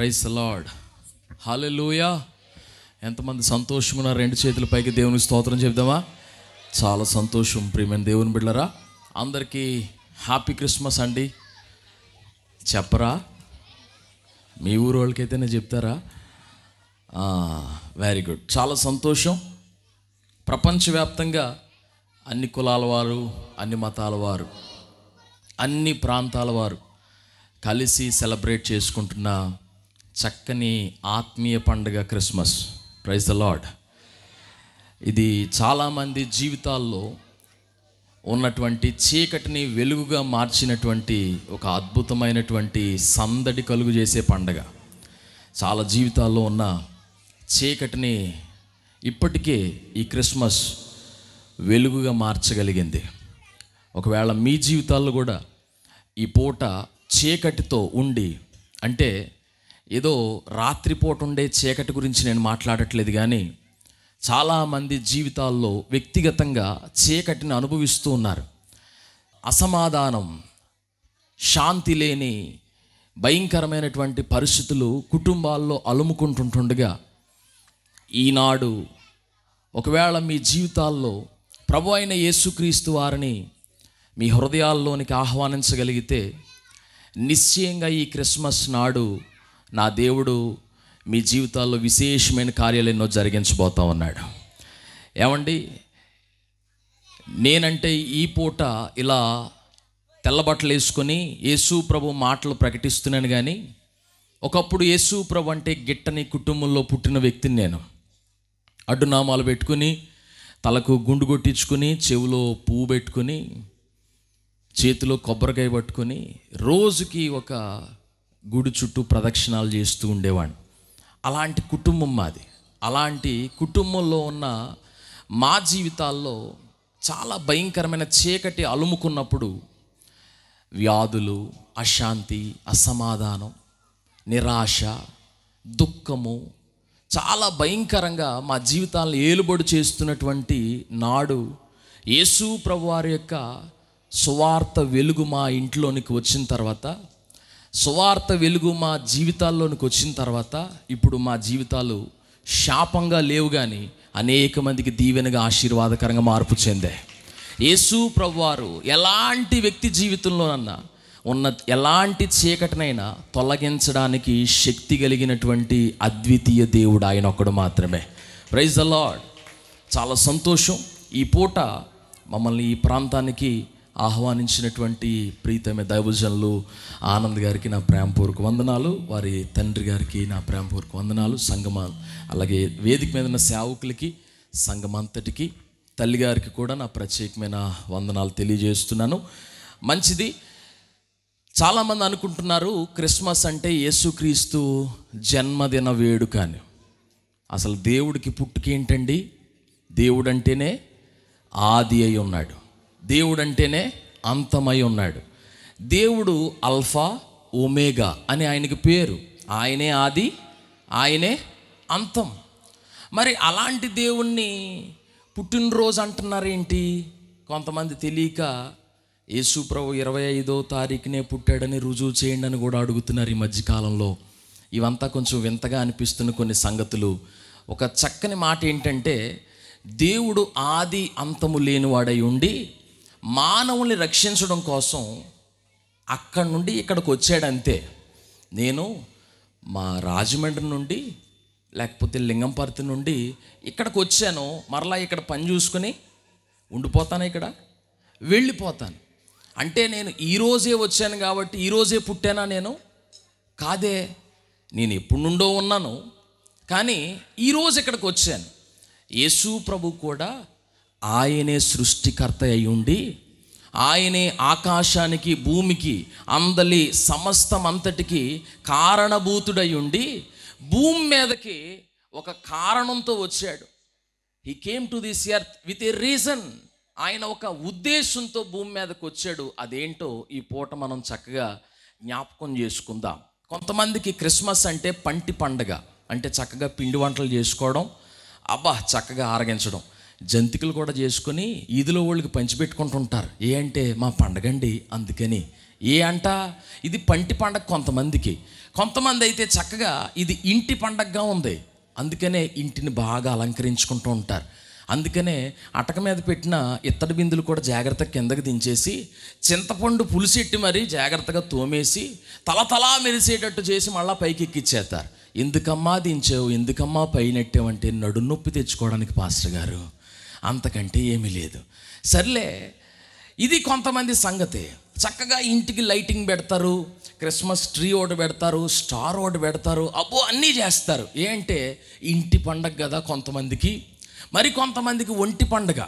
Price lord hallelujah ఎంతమంది ఉన్న రెండు చేతుల పైకి దేవుని స్తోత్రం చెప్దామా చాలా సంతోషం ప్రియమైన దేవుని బిడ్డరా అందరికీ హ్యాపీ క్రిస్మస్ అండి చెప్పరా మీ ఊరు వాళ్ళకైతేనే చెప్తారా వెరీ గుడ్ చాలా సంతోషం ప్రపంచవ్యాప్తంగా అన్ని కులాల వారు అన్ని మతాల వారు అన్ని ప్రాంతాల వారు కలిసి సెలబ్రేట్ చేసుకుంటున్న చక్కని ఆత్మీయ పండుగ క్రిస్మస్ ప్రైజ్ ద లాడ్ ఇది చాలామంది జీవితాల్లో ఉన్నటువంటి చీకటిని వెలుగుగా మార్చినటువంటి ఒక అద్భుతమైనటువంటి సందడి కలుగు చేసే పండగ చాలా జీవితాల్లో ఉన్న చీకటిని ఇప్పటికే ఈ క్రిస్మస్ వెలుగుగా మార్చగలిగింది ఒకవేళ మీ జీవితాల్లో కూడా ఈ పూట చీకటితో ఉండి అంటే ఏదో రాత్రిపూట ఉండే చీకటి గురించి నేను మాట్లాడట్లేదు కానీ చాలామంది జీవితాల్లో వ్యక్తిగతంగా చీకటిని అనుభవిస్తూ ఉన్నారు అసమాధానం శాంతి లేని భయంకరమైనటువంటి పరిస్థితులు కుటుంబాల్లో అలుముకుంటుంటుండగా ఈనాడు ఒకవేళ మీ జీవితాల్లో ప్రభు అయిన యేసుక్రీస్తు వారిని మీ హృదయాల్లోనికి ఆహ్వానించగలిగితే నిశ్చయంగా ఈ క్రిస్మస్ నాడు నా దేవుడు మీ జీవితాల్లో విశేషమైన కార్యాలు ఎన్నో జరిగించబోతా ఉన్నాడు ఏమండి నేనంటే ఈ పూట ఇలా తెల్లబట్టలు వేసుకొని యేసు ప్రభు మాటలు ప్రకటిస్తున్నాను కానీ ఒకప్పుడు యేసు ప్రభు అంటే గిట్టని కుటుంబంలో పుట్టిన వ్యక్తిని నేను అడ్డునామాలు పెట్టుకుని తలకు గుండు కొట్టించుకుని చెవిలో పువ్వు పెట్టుకుని చేతిలో కొబ్బరికాయ పట్టుకొని రోజుకి ఒక గుడి చుట్టూ ప్రదక్షిణాలు చేస్తూ ఉండేవాడిని అలాంటి కుటుంబం మాది అలాంటి కుటుంబంలో ఉన్న మా జీవితాల్లో చాలా భయంకరమైన చీకటి అలుముకున్నప్పుడు వ్యాధులు అశాంతి అసమాధానం నిరాశ దుఃఖము చాలా భయంకరంగా మా జీవితాలను ఏలుబడి చేస్తున్నటువంటి నాడు యేసు ప్రభువారి యొక్క సువార్త వెలుగు మా ఇంట్లోనికి వచ్చిన తర్వాత సువార్త వెలుగు మా జీవితాల్లోనికి వచ్చిన తర్వాత ఇప్పుడు మా జీవితాలు శాపంగా లేవు కానీ అనేక మందికి దీవెనగా ఆశీర్వాదకరంగా మార్పు చెందే యేసు ప్రభువారు ఎలాంటి వ్యక్తి జీవితంలోనన్నా ఉన్న ఎలాంటి చీకటినైనా తొలగించడానికి శక్తి కలిగినటువంటి అద్వితీయ దేవుడు ఆయన ఒకడు మాత్రమే ప్రైజ్ ద లాడ్ చాలా సంతోషం ఈ పూట మమ్మల్ని ఈ ప్రాంతానికి ఆహ్వానించినటువంటి ప్రీతమే దైవజనులు ఆనంద్ గారికి నా ప్రేమపూర్వక వందనాలు వారి తండ్రి గారికి నా ప్రేమపూర్వక వందనాలు సంగమ అలాగే వేదిక మీద ఉన్న సేవకులకి సంగమంతటికి తల్లిగారికి కూడా నా ప్రత్యేకమైన వందనాలు తెలియజేస్తున్నాను మంచిది చాలామంది అనుకుంటున్నారు క్రిస్మస్ అంటే యేసుక్రీస్తు జన్మదిన వేడుక అని అసలు దేవుడికి పుట్టుకేంటండి దేవుడంటేనే ఆది అయి ఉన్నాడు దేవుడు అంటేనే అంతమై ఉన్నాడు దేవుడు అల్ఫా ఒమేగా అని ఆయనకి పేరు ఆయనే ఆది ఆయనే అంతం మరి అలాంటి దేవుణ్ణి పుట్టినరోజు అంటున్నారేంటి కొంతమంది తెలియక యేసు ప్రభు ఇరవై ఐదో తారీఖునే పుట్టాడని రుజువు చేయండి అని కూడా అడుగుతున్నారు ఈ మధ్యకాలంలో ఇవంతా కొంచెం వింతగా అనిపిస్తున్న కొన్ని సంగతులు ఒక చక్కని మాట ఏంటంటే దేవుడు ఆది అంతము లేనివాడై ఉండి మానవుల్ని రక్షించడం కోసం అక్కడ నుండి ఇక్కడికి వచ్చాడంతే నేను మా రాజమండ్రి నుండి లేకపోతే లింగంపర్తి నుండి ఇక్కడికి వచ్చాను మరలా ఇక్కడ పని చూసుకుని ఉండిపోతాను ఇక్కడ వెళ్ళిపోతాను అంటే నేను ఈరోజే వచ్చాను కాబట్టి ఈరోజే పుట్టానా నేను కాదే నేను ఎప్పుడు నుండో ఉన్నాను కానీ ఈరోజు ఇక్కడికి వచ్చాను యేసు ప్రభు కూడా ఆయనే సృష్టికర్త అయి ఉండి ఆయనే ఆకాశానికి భూమికి అందలి సమస్తమంతటికి కారణభూతుడై ఉండి భూమి మీదకి ఒక కారణంతో వచ్చాడు he came to this earth with a reason ఆయన ఒక ఉద్దేశంతో భూమి మీదకి వచ్చాడు అదేంటో ఈ పూట మనం చక్కగా జ్ఞాపకం చేసుకుందాం కొంతమందికి క్రిస్మస్ అంటే పంటి పండగ అంటే చక్కగా పిండి వంటలు చేసుకోవడం అబ్బా చక్కగా ఆరగించడం జంతికలు కూడా చేసుకొని ఈదిలో వాళ్ళకి పంచిపెట్టుకుంటుంటారు ఏ అంటే మా పండగండి అందుకని ఏ అంట ఇది పంటి పండగ కొంతమందికి కొంతమంది అయితే చక్కగా ఇది ఇంటి పండగగా ఉంది అందుకనే ఇంటిని బాగా అలంకరించుకుంటూ ఉంటారు అందుకనే అటక మీద పెట్టిన ఇత్తడి బిందులు కూడా జాగ్రత్త కిందకి దించేసి చింతపండు పులిసెట్టి మరీ జాగ్రత్తగా తోమేసి తలతలా మెరిసేటట్టు చేసి మళ్ళీ పైకి ఎక్కిచ్చేస్తారు ఎందుకమ్మా దించావు ఎందుకమ్మా పైనెట్టావంటే నడునొప్పి తెచ్చుకోవడానికి పాస్టర్ గారు అంతకంటే ఏమీ లేదు సర్లే ఇది కొంతమంది సంగతి చక్కగా ఇంటికి లైటింగ్ పెడతారు క్రిస్మస్ ట్రీ ఒకటి పెడతారు స్టార్ ఒకటి పెడతారు అబ్బో అన్నీ చేస్తారు ఏంటే ఇంటి పండగ కదా కొంతమందికి మరి కొంతమందికి ఒంటి పండగ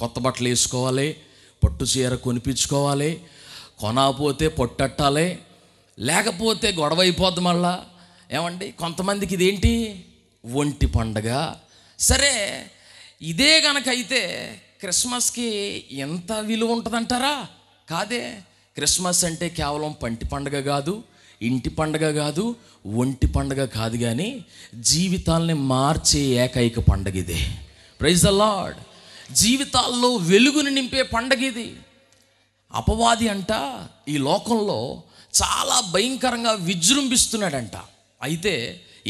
కొత్త బట్టలు వేసుకోవాలి పట్టు చీర కొనిపించుకోవాలి కొనకపోతే పొట్టట్టాలి లేకపోతే గొడవ అయిపోద్ది మళ్ళా ఏమండి కొంతమందికి ఇదేంటి ఒంటి పండగ సరే ఇదే గనకైతే క్రిస్మస్కి ఎంత విలువ ఉంటుందంటారా కాదే క్రిస్మస్ అంటే కేవలం పంటి పండగ కాదు ఇంటి పండగ కాదు ఒంటి పండగ కాదు కానీ జీవితాలని మార్చే ఏకైక పండగ ఇదే ప్రైజ్ ద లాడ్ జీవితాల్లో వెలుగుని నింపే పండగ ఇది అపవాది అంట ఈ లోకంలో చాలా భయంకరంగా విజృంభిస్తున్నాడంట అయితే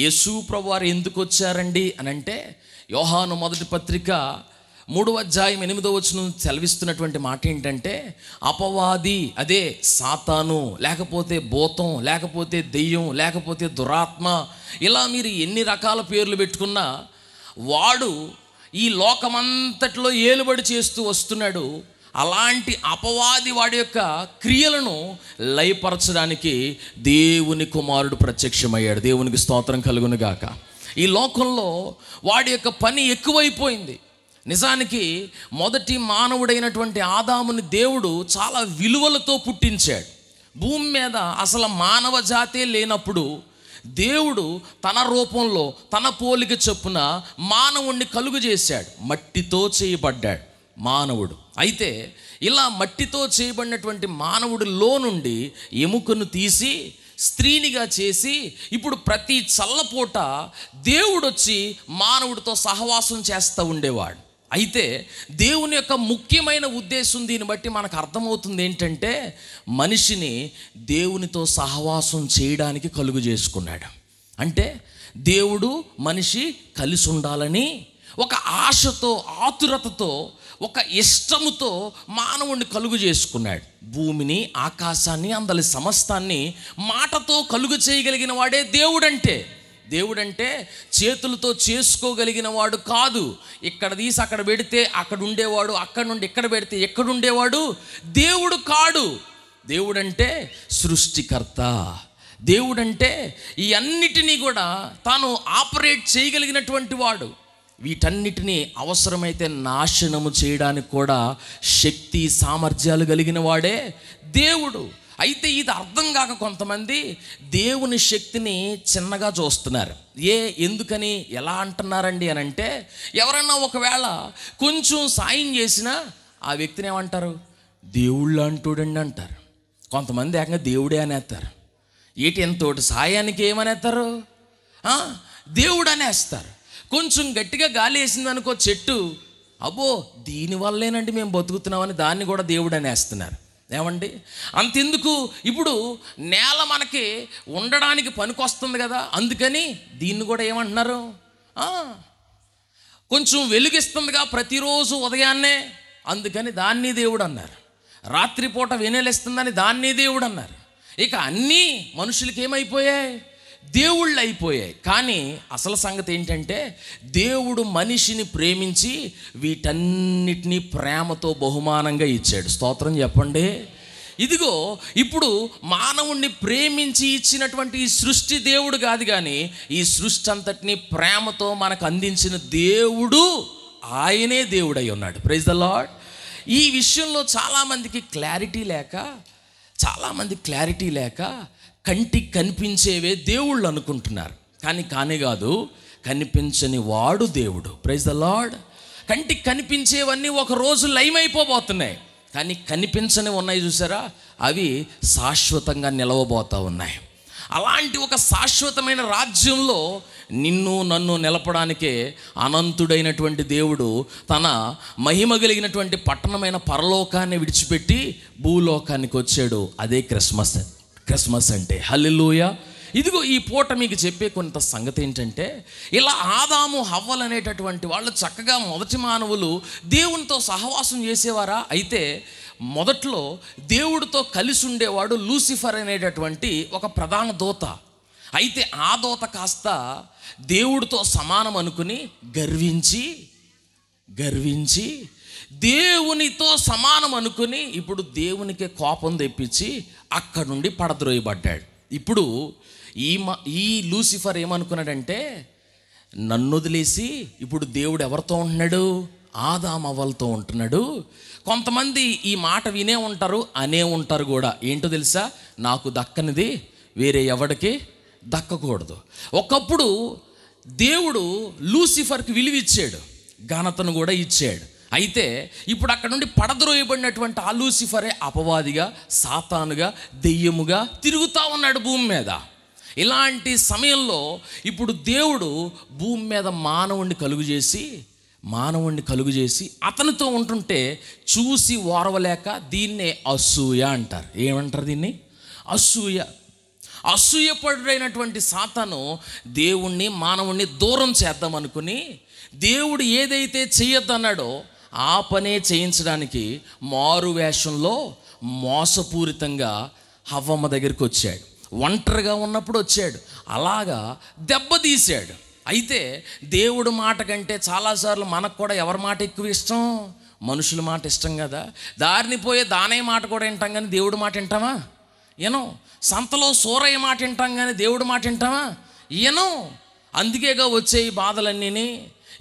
యేసు వారు ఎందుకు వచ్చారండి అని అంటే యోహాను మొదటి పత్రిక మూడవ అధ్యాయం ఎనిమిదో వచ్చిన సెలవిస్తున్నటువంటి మాట ఏంటంటే అపవాది అదే సాతాను లేకపోతే భూతం లేకపోతే దెయ్యం లేకపోతే దురాత్మ ఇలా మీరు ఎన్ని రకాల పేర్లు పెట్టుకున్నా వాడు ఈ లోకమంతటిలో ఏలుబడి చేస్తూ వస్తున్నాడు అలాంటి అపవాది వాడి యొక్క క్రియలను లయపరచడానికి దేవుని కుమారుడు ప్రత్యక్షమయ్యాడు దేవునికి స్తోత్రం కలుగునుగాక గాక ఈ లోకంలో వాడి యొక్క పని ఎక్కువైపోయింది నిజానికి మొదటి మానవుడైనటువంటి ఆదాముని దేవుడు చాలా విలువలతో పుట్టించాడు భూమి మీద అసలు మానవ జాతే లేనప్పుడు దేవుడు తన రూపంలో తన పోలిక చొప్పున మానవుణ్ణి కలుగు చేశాడు మట్టితో చేయబడ్డాడు మానవుడు అయితే ఇలా మట్టితో చేయబడినటువంటి మానవుడిలో నుండి ఎముకను తీసి స్త్రీనిగా చేసి ఇప్పుడు ప్రతి చల్లపూట దేవుడు వచ్చి మానవుడితో సహవాసం చేస్తూ ఉండేవాడు అయితే దేవుని యొక్క ముఖ్యమైన ఉద్దేశం దీన్ని బట్టి మనకు అర్థమవుతుంది ఏంటంటే మనిషిని దేవునితో సహవాసం చేయడానికి కలుగు చేసుకున్నాడు అంటే దేవుడు మనిషి కలిసి ఉండాలని ఒక ఆశతో ఆతురతతో ఒక ఇష్టముతో మానవుణ్ణి కలుగు చేసుకున్నాడు భూమిని ఆకాశాన్ని అందరి సమస్తాన్ని మాటతో కలుగు చేయగలిగిన వాడే దేవుడంటే దేవుడంటే చేతులతో చేసుకోగలిగిన వాడు కాదు ఇక్కడ తీసి అక్కడ పెడితే అక్కడ ఉండేవాడు అక్కడ నుండి ఇక్కడ పెడితే ఎక్కడ ఉండేవాడు దేవుడు కాడు దేవుడంటే సృష్టికర్త దేవుడంటే ఈ అన్నిటినీ కూడా తాను ఆపరేట్ చేయగలిగినటువంటి వాడు వీటన్నిటినీ అవసరమైతే నాశనము చేయడానికి కూడా శక్తి సామర్థ్యాలు కలిగిన వాడే దేవుడు అయితే ఇది అర్థం కాక కొంతమంది దేవుని శక్తిని చిన్నగా చూస్తున్నారు ఏ ఎందుకని ఎలా అంటున్నారండి అని అంటే ఎవరన్నా ఒకవేళ కొంచెం సాయం చేసినా ఆ వ్యక్తిని ఏమంటారు దేవుళ్ళు అంటూడండి అంటారు కొంతమంది ఏకంగా దేవుడే అనేస్తారు ఏటి ఎంతోటి సాయానికి ఏమనేస్తారు దేవుడు అనేస్తారు కొంచెం గట్టిగా గాలి వేసింది అనుకో చెట్టు అబ్బో దీనివల్లేనండి మేము బతుకుతున్నామని దాన్ని కూడా దేవుడు అనేస్తున్నారు ఏమండి అంతెందుకు ఇప్పుడు నేల మనకి ఉండడానికి పనికొస్తుంది కదా అందుకని దీన్ని కూడా ఏమంటున్నారు కొంచెం వెలుగిస్తుందిగా ప్రతిరోజు ఉదయాన్నే అందుకని దాన్ని దేవుడు అన్నారు రాత్రిపూట వెనెలిస్తుందని దాన్ని దేవుడు అన్నారు ఇక అన్నీ మనుషులకి ఏమైపోయాయి దేవుళ్ళు అయిపోయాయి కానీ అసలు సంగతి ఏంటంటే దేవుడు మనిషిని ప్రేమించి వీటన్నిటినీ ప్రేమతో బహుమానంగా ఇచ్చాడు స్తోత్రం చెప్పండి ఇదిగో ఇప్పుడు మానవుణ్ణి ప్రేమించి ఇచ్చినటువంటి ఈ సృష్టి దేవుడు కాదు కానీ ఈ సృష్టి అంతటిని ప్రేమతో మనకు అందించిన దేవుడు ఆయనే దేవుడై ఉన్నాడు ప్రైజ్ ద లాడ్ ఈ విషయంలో చాలామందికి క్లారిటీ లేక చాలామంది క్లారిటీ లేక కంటికి కనిపించేవే దేవుళ్ళు అనుకుంటున్నారు కానీ కానే కాదు కనిపించని వాడు దేవుడు ప్రైజ్ ద లాడ్ కంటికి కనిపించేవన్నీ ఒక రోజు లయమైపోబోతున్నాయి కానీ కనిపించని ఉన్నాయి చూసారా అవి శాశ్వతంగా నిలవబోతూ ఉన్నాయి అలాంటి ఒక శాశ్వతమైన రాజ్యంలో నిన్ను నన్ను నిలపడానికే అనంతుడైనటువంటి దేవుడు తన మహిమ కలిగినటువంటి పట్టణమైన పరలోకాన్ని విడిచిపెట్టి భూలోకానికి వచ్చాడు అదే క్రిస్మస్ క్రిస్మస్ అంటే హల్లెలూయ ఇదిగో ఈ పూట మీకు చెప్పే కొంత సంగతి ఏంటంటే ఇలా ఆదాము హవ్వలు అనేటటువంటి వాళ్ళు చక్కగా మొదటి మానవులు దేవునితో సహవాసం చేసేవారా అయితే మొదట్లో దేవుడితో కలిసి ఉండేవాడు లూసిఫర్ అనేటటువంటి ఒక ప్రధాన దోత అయితే ఆ దోత కాస్త దేవుడితో సమానం అనుకుని గర్వించి గర్వించి దేవునితో సమానం అనుకుని ఇప్పుడు దేవునికి కోపం తెప్పించి అక్కడ నుండి పడద్రోయబడ్డాడు ఇప్పుడు ఈ ఈ లూసిఫర్ ఏమనుకున్నాడంటే నన్ను వదిలేసి ఇప్పుడు దేవుడు ఎవరితో ఉంటున్నాడు ఆదామవ్వలతో ఉంటున్నాడు కొంతమంది ఈ మాట వినే ఉంటారు అనే ఉంటారు కూడా ఏంటో తెలుసా నాకు దక్కనిది వేరే ఎవడికి దక్కకూడదు ఒకప్పుడు దేవుడు లూసిఫర్కి ఇచ్చాడు ఘనతను కూడా ఇచ్చాడు అయితే ఇప్పుడు అక్కడ నుండి పడద్రోయబడినటువంటి లూసిఫరే అపవాదిగా సాతానుగా దెయ్యముగా తిరుగుతూ ఉన్నాడు భూమి మీద ఇలాంటి సమయంలో ఇప్పుడు దేవుడు భూమి మీద మానవుణ్ణి కలుగు చేసి మానవుణ్ణి కలుగు చేసి అతనితో ఉంటుంటే చూసి ఓరవలేక దీన్నే అసూయ అంటారు ఏమంటారు దీన్ని అసూయ అసూయపడైనటువంటి సాతాను దేవుణ్ణి మానవుణ్ణి దూరం చేద్దామనుకుని దేవుడు ఏదైతే చేయొద్దన్నాడో ఆ పనే చేయించడానికి మారు వేషంలో మోసపూరితంగా హవ్వమ్మ దగ్గరికి వచ్చాడు ఒంటరిగా ఉన్నప్పుడు వచ్చాడు అలాగా దెబ్బతీశాడు అయితే దేవుడు మాట కంటే చాలాసార్లు మనకు కూడా ఎవరి మాట ఎక్కువ ఇష్టం మనుషుల మాట ఇష్టం కదా దారిని పోయే దానే మాట కూడా వింటాం కానీ దేవుడు మాట వింటామా ఏనో సంతలో సూరయ్య మాట వింటాం కానీ దేవుడు మాట వింటామా ఏనో అందుకేగా వచ్చే ఈ బాధలన్నీ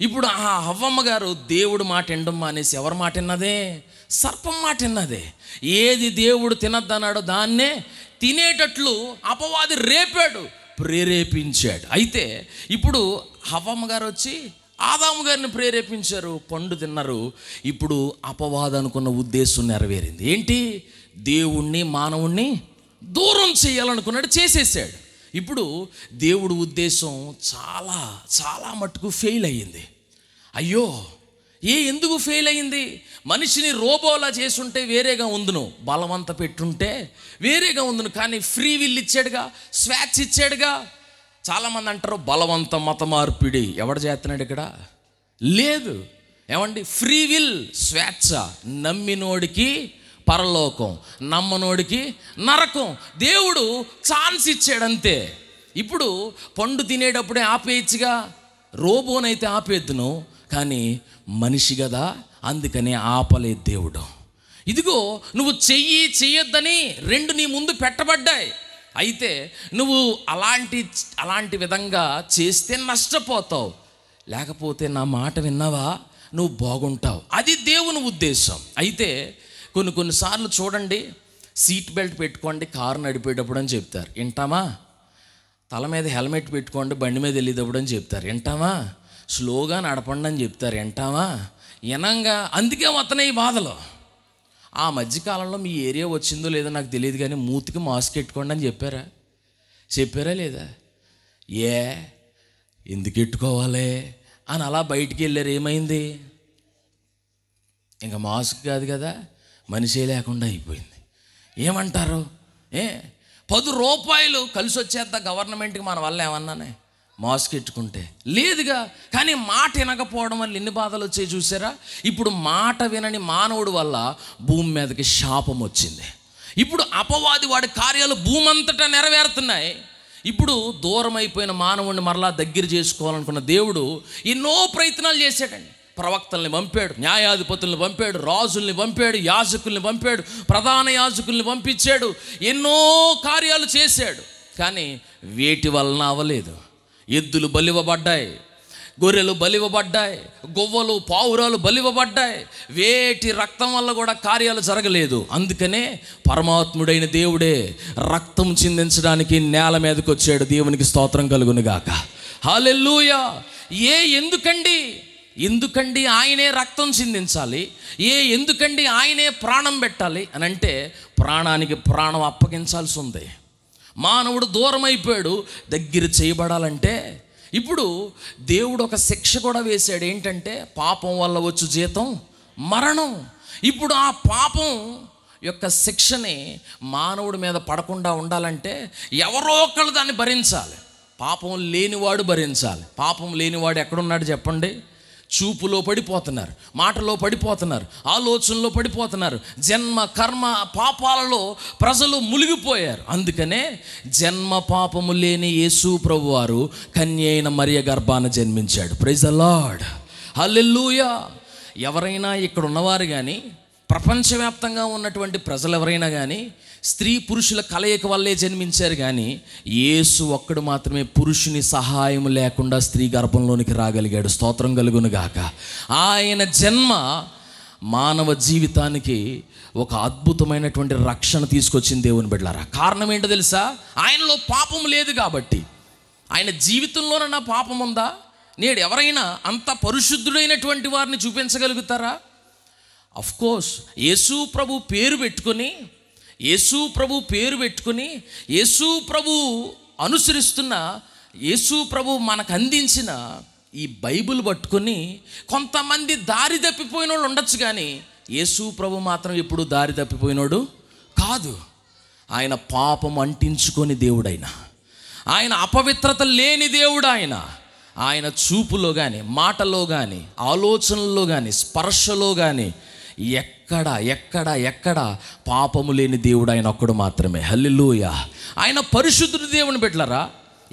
ఇప్పుడు ఆ అవ్వమ్మ గారు దేవుడు మాట ఇండమ్మ అనేసి ఎవరి మాట విన్నదే సర్పం మాట విన్నదే ఏది దేవుడు తినద్దన్నాడో దాన్నే తినేటట్లు అపవాది రేపాడు ప్రేరేపించాడు అయితే ఇప్పుడు హవ్వమ్మ గారు వచ్చి ఆదాము గారిని ప్రేరేపించారు పండు తిన్నారు ఇప్పుడు అపవాదం అనుకున్న ఉద్దేశం నెరవేరింది ఏంటి దేవుణ్ణి మానవుణ్ణి దూరం చేయాలనుకున్నాడు చేసేసాడు ఇప్పుడు దేవుడు ఉద్దేశం చాలా చాలా మట్టుకు ఫెయిల్ అయ్యింది అయ్యో ఏ ఎందుకు ఫెయిల్ అయింది మనిషిని రోబోలా చేసుంటే వేరేగా ఉందును బలవంత పెట్టుంటే వేరేగా ఉందును కానీ ఫ్రీ విల్ ఇచ్చాడుగా స్వేచ్ఛ ఇచ్చాడుగా చాలామంది అంటారు బలవంత మత మార్పిడి ఎవడు చేస్తున్నాడు ఇక్కడ లేదు ఏమండి ఫ్రీ విల్ స్వేచ్ఛ నమ్మినోడికి పరలోకం నమ్మనోడికి నరకం దేవుడు ఛాన్స్ ఇచ్చాడంతే ఇప్పుడు పండు తినేటప్పుడే ఆపేయచ్చుగా రోబోనైతే ఆపేద్దును కానీ మనిషి కదా అందుకనే ఆపలే దేవుడు ఇదిగో నువ్వు చెయ్యి చెయ్యొద్దని రెండు నీ ముందు పెట్టబడ్డాయి అయితే నువ్వు అలాంటి అలాంటి విధంగా చేస్తే నష్టపోతావు లేకపోతే నా మాట విన్నావా నువ్వు బాగుంటావు అది దేవుని ఉద్దేశం అయితే కొన్ని కొన్నిసార్లు చూడండి సీట్ బెల్ట్ పెట్టుకోండి కారు నడిపేటప్పుడు అని చెప్తారు వింటామా తల మీద హెల్మెట్ పెట్టుకోండి బండి మీద వెళ్ళేటప్పుడు అని చెప్తారు వింటామా స్లోగా నడపండి అని చెప్తారు వింటామా ఎనంగా అందుకే వస్తున్నాయి బాధలు ఆ మధ్యకాలంలో మీ ఏరియా వచ్చిందో లేదో నాకు తెలియదు కానీ మూతికి మాస్క్ పెట్టుకోండి అని చెప్పారా చెప్పారా లేదా ఏ ఎందుకు పెట్టుకోవాలి అని అలా బయటికి వెళ్ళారు ఏమైంది ఇంకా మాస్క్ కాదు కదా మనిషే లేకుండా అయిపోయింది ఏమంటారు ఏ పది రూపాయలు కలిసి వచ్చేద్దా గవర్నమెంట్కి మన వల్ల ఏమన్నానే మాస్క్ ఎట్టుకుంటే లేదుగా కానీ మాట వినకపోవడం వల్ల ఎన్ని బాధలు వచ్చాయి చూసారా ఇప్పుడు మాట వినని మానవుడు వల్ల భూమి మీదకి శాపం వచ్చింది ఇప్పుడు అపవాది వాడి కార్యాలు భూమంతటా నెరవేరుతున్నాయి ఇప్పుడు దూరం అయిపోయిన మానవుడిని మరలా దగ్గర చేసుకోవాలనుకున్న దేవుడు ఎన్నో ప్రయత్నాలు చేశాడండి ప్రవక్తల్ని పంపాడు న్యాయాధిపతుల్ని పంపాడు రాజుల్ని పంపాడు యాజకుల్ని పంపాడు ప్రధాన యాజకుల్ని పంపించాడు ఎన్నో కార్యాలు చేశాడు కానీ వేటి వలన అవ్వలేదు ఎద్దులు బలివబడ్డాయి గొర్రెలు బలివబడ్డాయి గొవ్వలు పావురాలు బలివబడ్డాయి వేటి రక్తం వల్ల కూడా కార్యాలు జరగలేదు అందుకనే పరమాత్ముడైన దేవుడే రక్తం చిందించడానికి నేల మీదకి వచ్చాడు దేవునికి స్తోత్రం కలుగునుగాక హాలెల్లుయా ఏ ఎందుకండి ఎందుకండి ఆయనే రక్తం చిందించాలి ఏ ఎందుకండి ఆయనే ప్రాణం పెట్టాలి అని అంటే ప్రాణానికి ప్రాణం అప్పగించాల్సి ఉంది మానవుడు దూరం అయిపోయాడు దగ్గర చేయబడాలంటే ఇప్పుడు దేవుడు ఒక శిక్ష కూడా వేశాడు ఏంటంటే పాపం వల్ల వచ్చు జీతం మరణం ఇప్పుడు ఆ పాపం యొక్క శిక్షని మానవుడి మీద పడకుండా ఉండాలంటే ఎవరో ఒకళ్ళు దాన్ని భరించాలి పాపం లేనివాడు భరించాలి పాపం లేనివాడు ఎక్కడున్నాడు చెప్పండి చూపులో పడిపోతున్నారు మాటలో పడిపోతున్నారు ఆలోచనలో పడిపోతున్నారు జన్మ కర్మ పాపాలలో ప్రజలు మునిగిపోయారు అందుకనే జన్మ పాపము లేని యేసు ప్రభు వారు కన్యైన మరియ గర్భాన జన్మించాడు ప్రైజ్ అ లాడ్ ఎవరైనా ఇక్కడ ఉన్నవారు కానీ ప్రపంచవ్యాప్తంగా ఉన్నటువంటి ప్రజలు ఎవరైనా కానీ స్త్రీ పురుషుల కలయిక వల్లే జన్మించారు కానీ యేసు ఒక్కడు మాత్రమే పురుషుని సహాయం లేకుండా స్త్రీ గర్భంలోనికి రాగలిగాడు స్తోత్రం కలుగునుగాక ఆయన జన్మ మానవ జీవితానికి ఒక అద్భుతమైనటువంటి రక్షణ తీసుకొచ్చింది దేవుని బిడ్డలారా కారణం ఏంటో తెలుసా ఆయనలో పాపం లేదు కాబట్టి ఆయన జీవితంలోనన్నా పాపం ఉందా నేడు ఎవరైనా అంత పరిశుద్ధుడైనటువంటి వారిని చూపించగలుగుతారా అఫ్ కోర్స్ యేసు ప్రభు పేరు పెట్టుకొని యేసు ప్రభు పేరు పెట్టుకుని యేసు ప్రభు అనుసరిస్తున్న యేసు ప్రభు మనకు అందించిన ఈ బైబిల్ పట్టుకొని కొంతమంది దారి తప్పిపోయిన వాళ్ళు ఉండొచ్చు కానీ యేసు ప్రభు మాత్రం ఎప్పుడు దారి తప్పిపోయినోడు కాదు ఆయన పాపం అంటించుకొని దేవుడైన ఆయన అపవిత్రత లేని దేవుడు ఆయన ఆయన చూపులో కానీ మాటలో కానీ ఆలోచనలో కానీ స్పర్శలో కానీ ఎక్కడ ఎక్కడ ఎక్కడ పాపము లేని దేవుడు ఆయన ఒక్కడు మాత్రమే హల్లిలోయ ఆయన పరిశుద్ధుడు దేవుని పెట్టలరా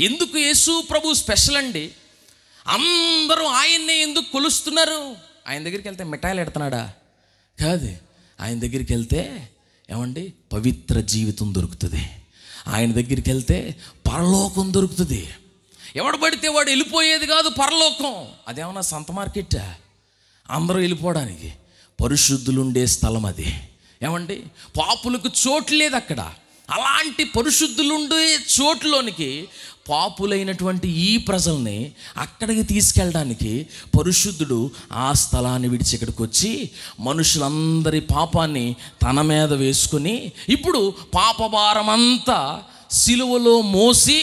ఎందుకు యేసు ప్రభు స్పెషల్ అండి అందరూ ఆయన్నే ఎందుకు కొలుస్తున్నారు ఆయన దగ్గరికి వెళ్తే మిఠాయిలు ఎడుతున్నాడా కాదు ఆయన దగ్గరికి వెళ్తే ఏమండి పవిత్ర జీవితం దొరుకుతుంది ఆయన దగ్గరికి వెళ్తే పరలోకం దొరుకుతుంది ఎవడు పడితే వాడు వెళ్ళిపోయేది కాదు పరలోకం అదేమన్నా సంత మార్కెట్ అందరూ వెళ్ళిపోవడానికి పరిశుద్ధులుండే స్థలం అది ఏమండి పాపులకు చోటు లేదు అక్కడ అలాంటి పరిశుద్ధులుండే చోటులోనికి పాపులైనటువంటి ఈ ప్రజల్ని అక్కడికి తీసుకెళ్ళడానికి పరిశుద్ధుడు ఆ స్థలాన్ని విడిచి ఇక్కడికి వచ్చి మనుషులందరి పాపాన్ని తన మీద వేసుకుని ఇప్పుడు పాపభారమంతా సిలువలో మోసి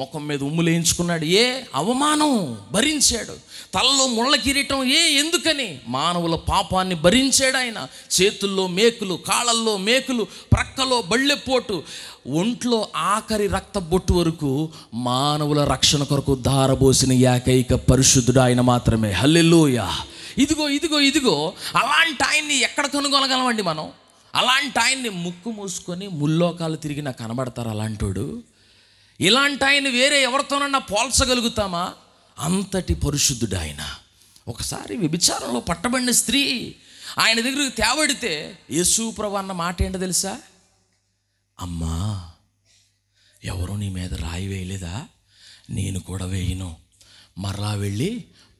ముఖం మీద ఉమ్ములేయించుకున్నాడు ఏ అవమానం భరించాడు తలలో ముళ్ళ కిరీటం ఏ ఎందుకని మానవుల పాపాన్ని భరించాడు ఆయన చేతుల్లో మేకులు కాళ్ళల్లో మేకులు ప్రక్కలో బళ్ళెపోటు ఒంట్లో ఆఖరి రక్త బొట్టు వరకు మానవుల రక్షణ కొరకు ధారబోసిన ఏకైక పరిశుద్ధుడు ఆయన మాత్రమే హల్లెలూయ ఇదిగో ఇదిగో ఇదిగో అలాంటి ఆయన్ని ఎక్కడ కనుగొనగలమండి మనం అలాంటి ఆయన్ని ముక్కు మూసుకొని ముల్లోకాలు తిరిగి నాకు కనబడతారు అలాంటోడు ఇలాంటి ఆయన వేరే ఎవరితోనన్నా పోల్చగలుగుతామా అంతటి పరిశుద్ధుడు ఆయన ఒకసారి వ్యభిచారంలో పట్టబడిన స్త్రీ ఆయన దగ్గర తేవడితే యేసుప్రభు అన్న మాట ఏంటో తెలుసా అమ్మా ఎవరు నీ మీద రాయి వేయలేదా నేను కూడా వేయను మరలా వెళ్ళి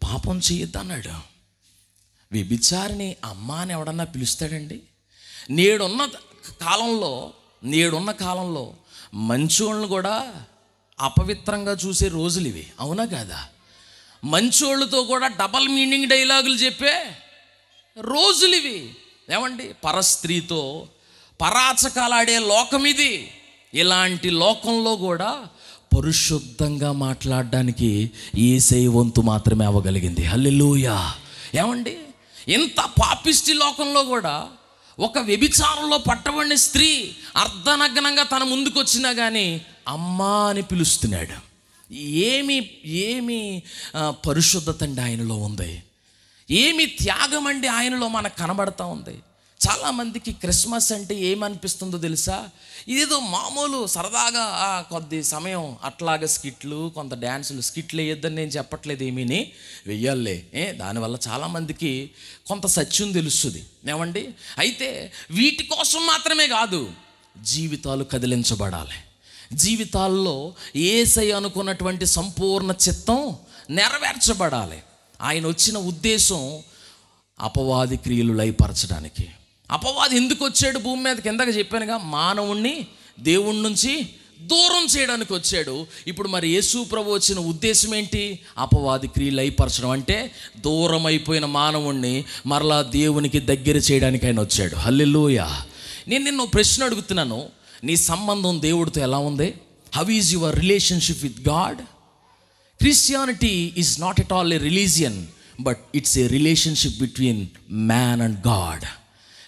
పాపం చేయొద్దన్నాడు వ్యభిచారిని అమ్మ అని ఎవడన్నా పిలుస్తాడండి నేడున్న కాలంలో నేడున్న కాలంలో మంచోళ్ళని కూడా అపవిత్రంగా చూసే రోజులు ఇవి అవునా కాదా మంచోళ్ళతో కూడా డబల్ మీనింగ్ డైలాగులు చెప్పే రోజులు ఇవి ఏమండి పరస్త్రీతో పరాచకాలాడే లోకం ఇది ఇలాంటి లోకంలో కూడా పరిశుద్ధంగా మాట్లాడడానికి ఏసై వంతు మాత్రమే అవ్వగలిగింది హల్లెలూయా ఏమండి ఇంత పాపిష్టి లోకంలో కూడా ఒక వ్యభిచారంలో పట్టబడిన స్త్రీ అర్ధనగ్నంగా తన ముందుకు వచ్చినా కానీ అమ్మా అని పిలుస్తున్నాడు ఏమి ఏమి పరిశుద్ధత అండి ఆయనలో ఉంది ఏమి త్యాగం అండి ఆయనలో మనకు కనబడతా ఉంది చాలామందికి క్రిస్మస్ అంటే ఏమనిపిస్తుందో తెలుసా ఇదేదో మామూలు సరదాగా కొద్ది సమయం అట్లాగా స్కిట్లు కొంత డ్యాన్సులు స్కిట్లు వేయొద్దని నేను చెప్పట్లేదు ఏమీని వెయ్యాలే ఏ దానివల్ల చాలామందికి కొంత సత్యం తెలుస్తుంది ఏమండి అయితే వీటి కోసం మాత్రమే కాదు జీవితాలు కదిలించబడాలి జీవితాల్లో ఏసై అనుకున్నటువంటి సంపూర్ణ చిత్తం నెరవేర్చబడాలి ఆయన వచ్చిన ఉద్దేశం అపవాది క్రియలు లైపరచడానికి అపవాది ఎందుకు వచ్చాడు భూమి మీదకి ఎందాక చెప్పానుగా మానవుణ్ణి దేవుడి నుంచి దూరం చేయడానికి వచ్చాడు ఇప్పుడు మరి యేసు ప్రభు వచ్చిన ఉద్దేశం ఏంటి అపవాది క్రియలు అయిపరచడం అంటే దూరం అయిపోయిన మానవుణ్ణి మరలా దేవునికి దగ్గర చేయడానికి ఆయన వచ్చాడు హల్లెలూయ నేను నిన్ను ప్రశ్న అడుగుతున్నాను నీ సంబంధం దేవుడితో ఎలా ఉంది how is your relationship with God Christianity is not at all a religion but it's a relationship between man and God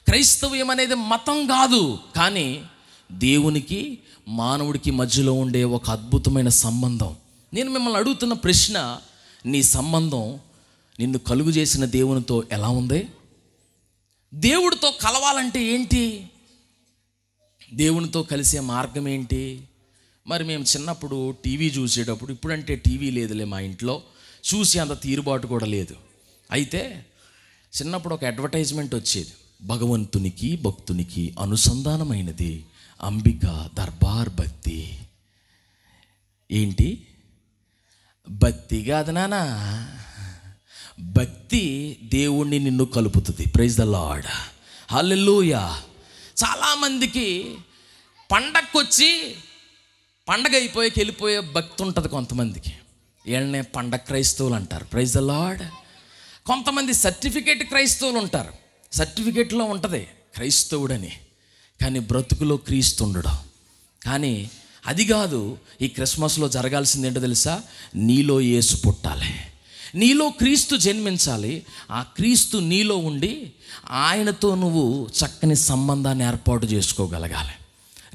క్రైస్తవ్యం అనేది మతం కాదు కానీ దేవునికి మానవుడికి మధ్యలో ఉండే ఒక అద్భుతమైన సంబంధం నేను మిమ్మల్ని అడుగుతున్న ప్రశ్న నీ సంబంధం నిన్ను కలుగు చేసిన దేవునితో ఎలా ఉంది దేవుడితో కలవాలంటే ఏంటి దేవునితో కలిసే మార్గం ఏంటి మరి మేము చిన్నప్పుడు టీవీ చూసేటప్పుడు ఇప్పుడంటే టీవీ లేదులే మా ఇంట్లో చూసి అంత తీరుబాటు కూడా లేదు అయితే చిన్నప్పుడు ఒక అడ్వర్టైజ్మెంట్ వచ్చేది భగవంతునికి భక్తునికి అనుసంధానమైనది అంబిక దర్బార్ భక్తి ఏంటి భక్తి కాదు నానా భక్తి దేవుణ్ణి నిన్ను కలుపుతుంది ప్రైజ్ ద లాడ్ హల్లెలూయా చాలామందికి పండక్కొచ్చి పండగ అయిపోయి వెళ్ళిపోయే భక్తి ఉంటుంది కొంతమందికి వీళ్ళనే పండగ క్రైస్తవులు అంటారు ప్రైజ్ ద లాడ్ కొంతమంది సర్టిఫికేట్ క్రైస్తవులు ఉంటారు సర్టిఫికెట్లో ఉంటుంది క్రైస్తవుడని కానీ బ్రతుకులో క్రీస్తు ఉండడం కానీ అది కాదు ఈ క్రిస్మస్లో జరగాల్సింది ఏంటో తెలుసా నీలో యేసు పుట్టాలి నీలో క్రీస్తు జన్మించాలి ఆ క్రీస్తు నీలో ఉండి ఆయనతో నువ్వు చక్కని సంబంధాన్ని ఏర్పాటు చేసుకోగలగాలి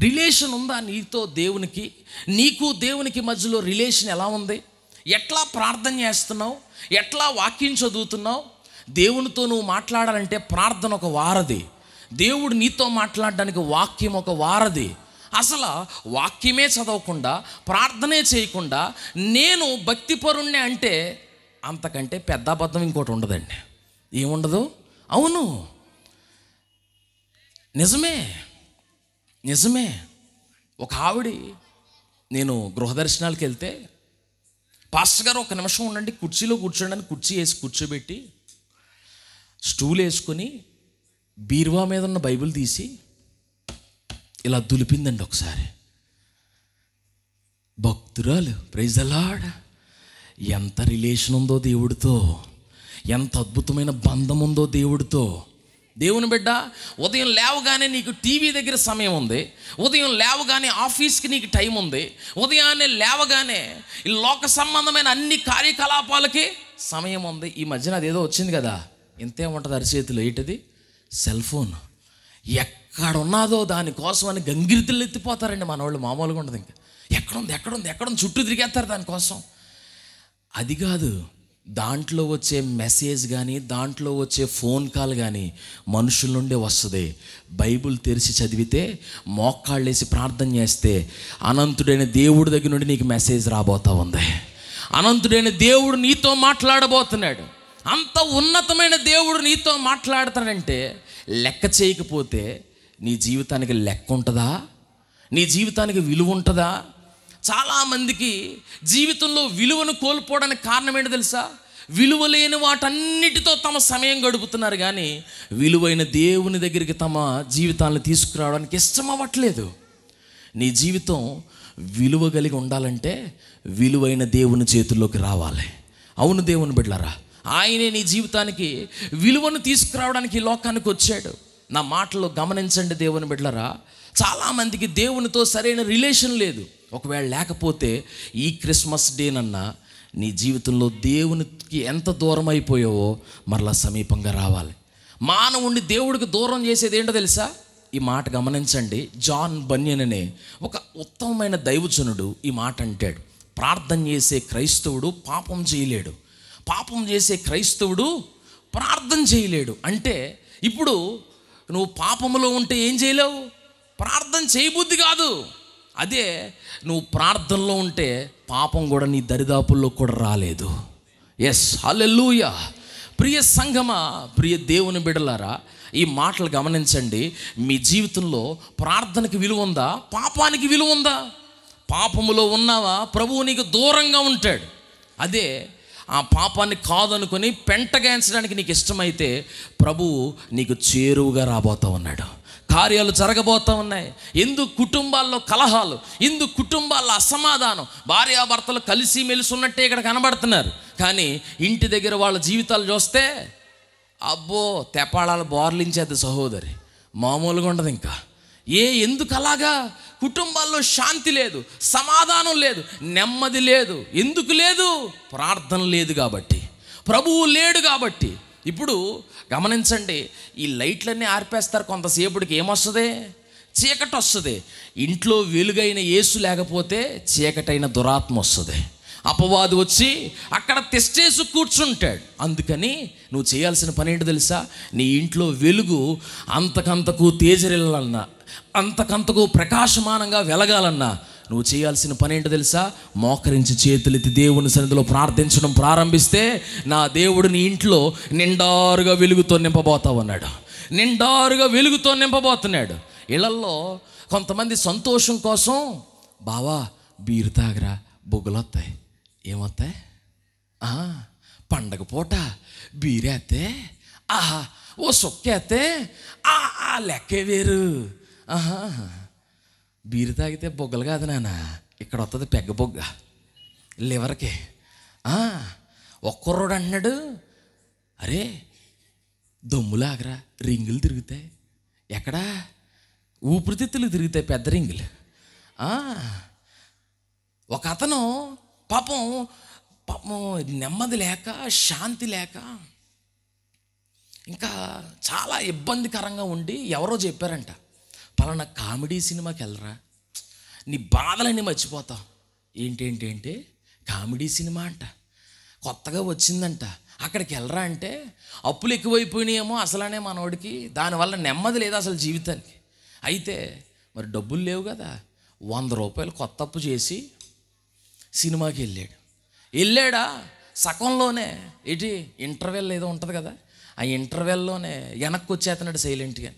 రిలేషన్ ఉందా నీతో దేవునికి నీకు దేవునికి మధ్యలో రిలేషన్ ఎలా ఉంది ఎట్లా ప్రార్థన చేస్తున్నావు ఎట్లా వాక్యం చదువుతున్నావు దేవునితో నువ్వు మాట్లాడాలంటే ప్రార్థన ఒక వారది దేవుడు నీతో మాట్లాడడానికి వాక్యం ఒక వారది అసలు వాక్యమే చదవకుండా ప్రార్థనే చేయకుండా నేను భక్తిపరుణ్ణి అంటే అంతకంటే పెద్ద అబద్ధం ఇంకోటి ఉండదండి ఏముండదు అవును నిజమే నిజమే ఒక ఆవిడి నేను గృహదర్శనాలకు వెళ్తే పాస్టర్ గారు ఒక నిమిషం ఉండండి కుర్చీలో కూర్చోండి అని కుర్చీ వేసి కూర్చోబెట్టి స్టూల్ వేసుకొని బీరువా మీద ఉన్న బైబిల్ తీసి ఇలా దులిపిందండి ఒకసారి భక్తురాలు ప్రైజ్ అలాడ్ ఎంత రిలేషన్ ఉందో దేవుడితో ఎంత అద్భుతమైన బంధం ఉందో దేవుడితో దేవుని బిడ్డ ఉదయం లేవగానే నీకు టీవీ దగ్గర సమయం ఉంది ఉదయం లేవగానే ఆఫీస్కి నీకు టైం ఉంది ఉదయాన్నే లేవగానే లోక సంబంధమైన అన్ని కార్యకలాపాలకి సమయం ఉంది ఈ మధ్యన అదేదో వచ్చింది కదా ఇంతే ఉంటుంది అరిచేతులు ఏంటిది సెల్ ఫోన్ ఎక్కడున్నాదో దానికోసం అని గంగిరితులు ఎత్తిపోతారండి మన వాళ్ళు మామూలుగా ఉండదు ఇంకా ఎక్కడుంది ఎక్కడుంది ఎక్కడుంది చుట్టూ తిరిగేస్తారు దానికోసం అది కాదు దాంట్లో వచ్చే మెసేజ్ కానీ దాంట్లో వచ్చే ఫోన్ కాల్ కానీ మనుషుల నుండే వస్తుంది బైబుల్ తెరిచి చదివితే మోకాళ్ళేసి ప్రార్థన చేస్తే అనంతుడైన దేవుడి దగ్గర నుండి నీకు మెసేజ్ రాబోతా ఉంది అనంతుడైన దేవుడు నీతో మాట్లాడబోతున్నాడు అంత ఉన్నతమైన దేవుడు నీతో మాట్లాడతాడంటే లెక్క చేయకపోతే నీ జీవితానికి లెక్క ఉంటుందా నీ జీవితానికి విలువ ఉంటుందా చాలామందికి జీవితంలో విలువను కోల్పోవడానికి కారణమేంటి తెలుసా విలువ లేని వాటన్నిటితో తమ సమయం గడుపుతున్నారు కానీ విలువైన దేవుని దగ్గరికి తమ జీవితాలను తీసుకురావడానికి ఇష్టం అవ్వట్లేదు నీ జీవితం విలువ కలిగి ఉండాలంటే విలువైన దేవుని చేతుల్లోకి రావాలి అవును దేవుని బిడ్డలారా ఆయనే నీ జీవితానికి విలువను తీసుకురావడానికి లోకానికి వచ్చాడు నా మాటలు గమనించండి దేవుని బిడ్డరా చాలామందికి దేవునితో సరైన రిలేషన్ లేదు ఒకవేళ లేకపోతే ఈ క్రిస్మస్ డేనన్నా నీ జీవితంలో దేవునికి ఎంత దూరం అయిపోయావో మరలా సమీపంగా రావాలి మానవుణ్ణి దేవుడికి దూరం చేసేది ఏంటో తెలుసా ఈ మాట గమనించండి జాన్ బన్యననే అనే ఒక ఉత్తమమైన దైవజనుడు ఈ మాట అంటాడు ప్రార్థన చేసే క్రైస్తవుడు పాపం చేయలేడు పాపం చేసే క్రైస్తవుడు ప్రార్థన చేయలేడు అంటే ఇప్పుడు నువ్వు పాపములో ఉంటే ఏం చేయలేవు ప్రార్థన చేయబుద్ధి కాదు అదే నువ్వు ప్రార్థనలో ఉంటే పాపం కూడా నీ దరిదాపుల్లో కూడా రాలేదు ఎస్ హలెల్లుయా ప్రియ సంగమా ప్రియ దేవుని బిడలారా ఈ మాటలు గమనించండి మీ జీవితంలో ప్రార్థనకి విలువ ఉందా పాపానికి విలువ ఉందా పాపములో ఉన్నావా ప్రభువు నీకు దూరంగా ఉంటాడు అదే ఆ పాపాన్ని కాదనుకుని పెంటగాయించడానికి నీకు ఇష్టమైతే ప్రభువు నీకు చేరువుగా రాబోతూ ఉన్నాడు కార్యాలు జరగబోతూ ఉన్నాయి ఎందు కుటుంబాల్లో కలహాలు ఇందు కుటుంబాల్లో అసమాధానం భార్యాభర్తలు కలిసి మెలిసున్నట్టే ఇక్కడ కనబడుతున్నారు కానీ ఇంటి దగ్గర వాళ్ళ జీవితాలు చూస్తే అబ్బో తెపాళాలు బోర్లించేది సహోదరి మామూలుగా ఉండదు ఇంకా ఏ ఎందుకు అలాగా కుటుంబాల్లో శాంతి లేదు సమాధానం లేదు నెమ్మది లేదు ఎందుకు లేదు ప్రార్థన లేదు కాబట్టి ప్రభువు లేడు కాబట్టి ఇప్పుడు గమనించండి ఈ లైట్లన్నీ ఆర్పేస్తారు కొంతసేపటికి ఏమొస్తుంది చీకటి వస్తుంది ఇంట్లో వెలుగైన యేసు లేకపోతే చీకటైన దురాత్మ వస్తుంది అపవాది వచ్చి అక్కడ తెస్టేసు కూర్చుంటాడు అందుకని నువ్వు చేయాల్సిన పని ఏంటి తెలుసా నీ ఇంట్లో వెలుగు అంతకంతకు తేజరిల్లన్నా అంతకంతకు ప్రకాశమానంగా వెలగాలన్నా నువ్వు చేయాల్సిన పని ఏంటి తెలుసా మోకరించి చేతులెత్తి దేవుని సన్నిధిలో ప్రార్థించడం ప్రారంభిస్తే నా దేవుడు నీ ఇంట్లో నిండారుగా వెలుగుతో నింపబోతావు అన్నాడు నిండారుగా వెలుగుతో నింపబోతున్నాడు ఇళ్లల్లో కొంతమంది సంతోషం కోసం బావా బీరు తాగరా బొగ్గులు వస్తాయి ఏమొస్తాయి పండగ పూట బీరేతే ఆహా ఓ సొక్కేతే ఆ లెక్కే వేరు ఆహా బీరు తాగితే బొగ్గలు కాదు నాన్న ఇక్కడ వస్తుంది పెగ్గ బొగ్గ లివర్కి ఒక్కరోడు అన్నాడు అరే ఆగరా రింగులు తిరుగుతాయి ఎక్కడా ఊపిరితిత్తులు తిరుగుతాయి పెద్ద రింగులు ఒక అతను పాపం పాపం నెమ్మది లేక శాంతి లేక ఇంకా చాలా ఇబ్బందికరంగా ఉండి ఎవరో చెప్పారంట పలానా కామెడీ సినిమాకి వెళ్ళరా నీ బాధలన్నీ మర్చిపోతావు అంటే కామెడీ సినిమా అంట కొత్తగా వచ్చిందంట అక్కడికి వెళ్ళరా అంటే అప్పులు ఎక్కువైపోయినాయేమో అసలనే మనోడికి దానివల్ల నెమ్మది లేదు అసలు జీవితానికి అయితే మరి డబ్బులు లేవు కదా వంద రూపాయలు కొత్త అప్పు చేసి సినిమాకి వెళ్ళాడు వెళ్ళాడా సకంలోనే ఇటు ఇంటర్వెల్ ఏదో ఉంటుంది కదా ఆ ఇంటర్వెల్లోనే వెనక్కి వచ్చేస్తున్నాడు సైలెంట్గా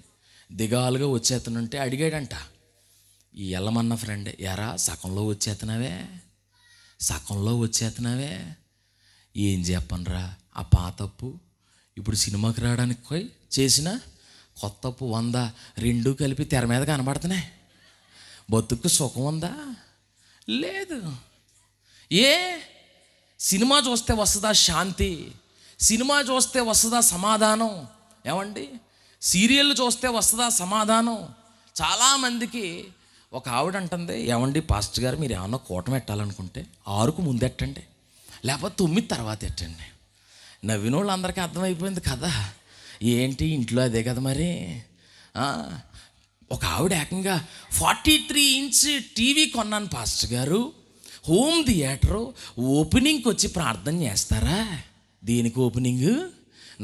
దిగాలుగా వచ్చేతనుంటే అడిగాడంట ఈ ఎల్లమన్న ఫ్రెండ్ ఎరా సకంలో వచ్చేతనవే సకంలో వచ్చేతనవే ఏం చెప్పనరా ఆ పాతప్పు ఇప్పుడు సినిమాకి రావడానికి చేసిన కొత్తప్పు వంద రెండు కలిపి తెర మీద కనబడుతున్నాయి బతుకు సుఖం ఉందా లేదు ఏ సినిమా చూస్తే వస్తుందా శాంతి సినిమా చూస్తే వస్తుందా సమాధానం ఏమండి సీరియల్ చూస్తే వస్తుందా సమాధానం చాలామందికి ఒక ఆవిడ అంటుంది ఏమండి పాస్టర్ గారు మీరు ఏమన్నా కూటం పెట్టాలనుకుంటే ఆరుకు ముందెట్టండి లేకపోతే తొమ్మిది తర్వాత ఎట్టండి నవ్విన అందరికీ అర్థమైపోయింది కదా ఏంటి ఇంట్లో అదే కదా మరి ఒక ఆవిడ ఏకంగా ఫార్టీ త్రీ ఇంచ్ టీవీ కొన్నాను పాస్టర్ గారు హోమ్ థియేటర్ ఓపెనింగ్కి వచ్చి ప్రార్థన చేస్తారా దేనికి ఓపెనింగ్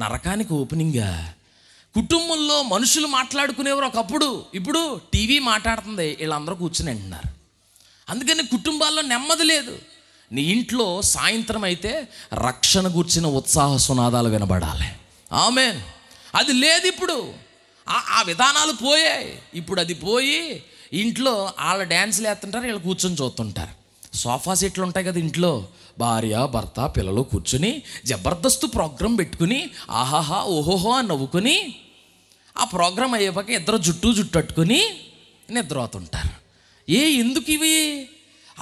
నరకానికి ఓపెనింగా కుటుంబంలో మనుషులు మాట్లాడుకునేవారు ఒకప్పుడు ఇప్పుడు టీవీ మాట్లాడుతుంది వీళ్ళందరూ కూర్చుని అంటున్నారు అందుకని కుటుంబాల్లో నెమ్మది లేదు నీ ఇంట్లో సాయంత్రం అయితే రక్షణ కూర్చిన ఉత్సాహ సునాదాలు వినబడాలి ఆమె అది లేదు ఇప్పుడు ఆ విధానాలు పోయాయి ఇప్పుడు అది పోయి ఇంట్లో వాళ్ళ డ్యాన్స్లు వేస్తుంటారు వీళ్ళు కూర్చొని చూస్తుంటారు సోఫా సెట్లు ఉంటాయి కదా ఇంట్లో భార్య భర్త పిల్లలు కూర్చుని జబర్దస్త్ ప్రోగ్రాం పెట్టుకుని ఆహాహా ఓహోహో అని నవ్వుకుని ఆ ప్రోగ్రాం అయ్యేపాక ఇద్దరు జుట్టు జుట్టు అట్టుకుని నిద్రపోతుంటారు ఏ ఎందుకు ఇవి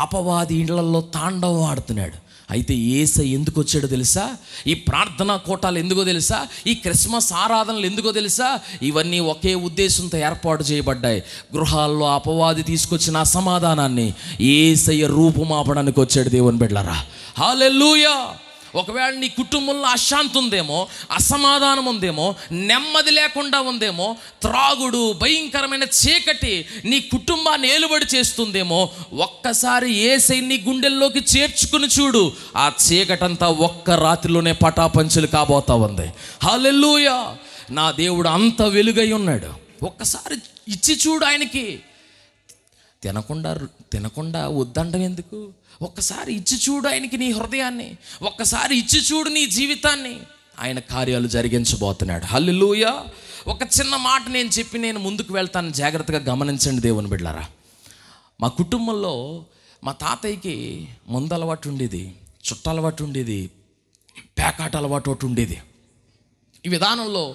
అపవాది ఇళ్లలో తాండవం ఆడుతున్నాడు అయితే ఏస ఎందుకు వచ్చాడో తెలుసా ఈ ప్రార్థనా కోటాలు ఎందుకో తెలుసా ఈ క్రిస్మస్ ఆరాధనలు ఎందుకో తెలుసా ఇవన్నీ ఒకే ఉద్దేశంతో ఏర్పాటు చేయబడ్డాయి గృహాల్లో అపవాది తీసుకొచ్చిన అసమాధానాన్ని ఏసయ్య రూపుమాపడానికి వచ్చాడు దేవుని బిడ్డలరా హాలెల్లుయా ఒకవేళ నీ కుటుంబంలో అశాంతి ఉందేమో అసమాధానం ఉందేమో నెమ్మది లేకుండా ఉందేమో త్రాగుడు భయంకరమైన చీకటి నీ కుటుంబాన్ని ఏలుబడి చేస్తుందేమో ఒక్కసారి ఏసై నీ గుండెల్లోకి చేర్చుకుని చూడు ఆ చీకటంతా ఒక్క రాత్రిలోనే పటాపంచులు కాబోతా ఉంది హాలెల్లుయా నా దేవుడు అంత వెలుగై ఉన్నాడు ఒక్కసారి ఇచ్చి చూడు ఆయనకి తినకుండా తినకుండా వద్దండం ఎందుకు ఒక్కసారి ఇచ్చి చూడు ఆయనకి నీ హృదయాన్ని ఒక్కసారి ఇచ్చి చూడు నీ జీవితాన్ని ఆయన కార్యాలు జరిగించబోతున్నాడు హల్లుయ ఒక చిన్న మాట నేను చెప్పి నేను ముందుకు వెళ్తాను జాగ్రత్తగా గమనించండి దేవుని బిడ్డారా మా కుటుంబంలో మా తాతయ్యకి ముందు అలవాటు ఉండేది చుట్ట అలవాటు ఉండేది పేకాట అలవాటు ఒకటి ఉండేది ఈ విధానంలో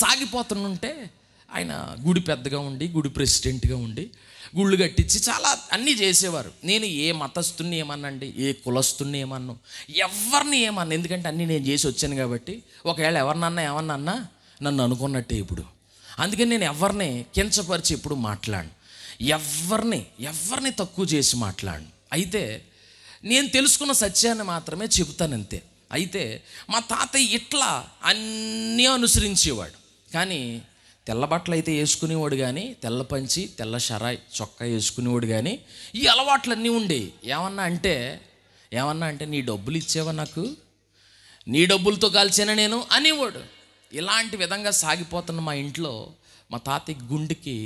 సాగిపోతుంటే ఆయన గుడి పెద్దగా ఉండి గుడి ప్రెసిడెంట్గా ఉండి గుళ్ళు కట్టించి చాలా అన్నీ చేసేవారు నేను ఏ మతస్థుని అండి ఏ కులస్తుని ఏమన్ను ఎవరిని ఏమన్నా ఎందుకంటే అన్నీ నేను చేసి వచ్చాను కాబట్టి ఒకవేళ ఎవరినన్నా ఏమన్నా నన్ను అనుకున్నట్టే ఇప్పుడు అందుకని నేను ఎవరిని కించపరిచి ఇప్పుడు మాట్లాడు ఎవరిని ఎవరిని తక్కువ చేసి మాట్లాడు అయితే నేను తెలుసుకున్న సత్యాన్ని మాత్రమే చెబుతాను అంతే అయితే మా తాతయ్య ఇట్లా అన్నీ అనుసరించేవాడు కానీ తెల్ల బట్టలు అయితే వేసుకునేవాడు కానీ తెల్ల పంచి తెల్ల షరాయి చొక్కా వేసుకునేవాడు కానీ ఈ అలవాట్లన్నీ ఉండే ఏమన్నా అంటే ఏమన్నా అంటే నీ డబ్బులు ఇచ్చేవా నాకు నీ డబ్బులతో కాల్చేనా నేను అనేవాడు ఇలాంటి విధంగా సాగిపోతున్న మా ఇంట్లో మా తాతయ్య గుండెకి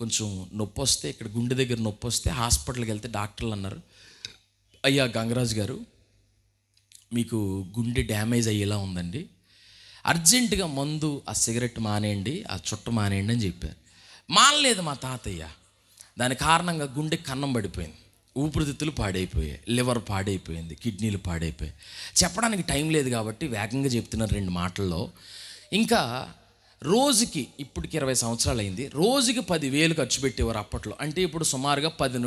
కొంచెం నొప్పి వస్తే ఇక్కడ గుండె దగ్గర నొప్పి వస్తే హాస్పిటల్కి వెళ్తే డాక్టర్లు అన్నారు అయ్యా గంగరాజు గారు మీకు గుండె డ్యామేజ్ అయ్యేలా ఉందండి అర్జెంటుగా మందు ఆ సిగరెట్ మానేయండి ఆ చుట్ట మానేయండి అని చెప్పారు మానలేదు మా తాతయ్య దాని కారణంగా గుండె కన్నం పడిపోయింది ఊపిరితిత్తులు పాడైపోయాయి లివర్ పాడైపోయింది కిడ్నీలు పాడైపోయాయి చెప్పడానికి టైం లేదు కాబట్టి వేగంగా చెప్తున్నారు రెండు మాటల్లో ఇంకా రోజుకి ఇప్పటికి ఇరవై సంవత్సరాలు అయింది రోజుకి పదివేలు ఖర్చు పెట్టేవారు అప్పట్లో అంటే ఇప్పుడు సుమారుగా పది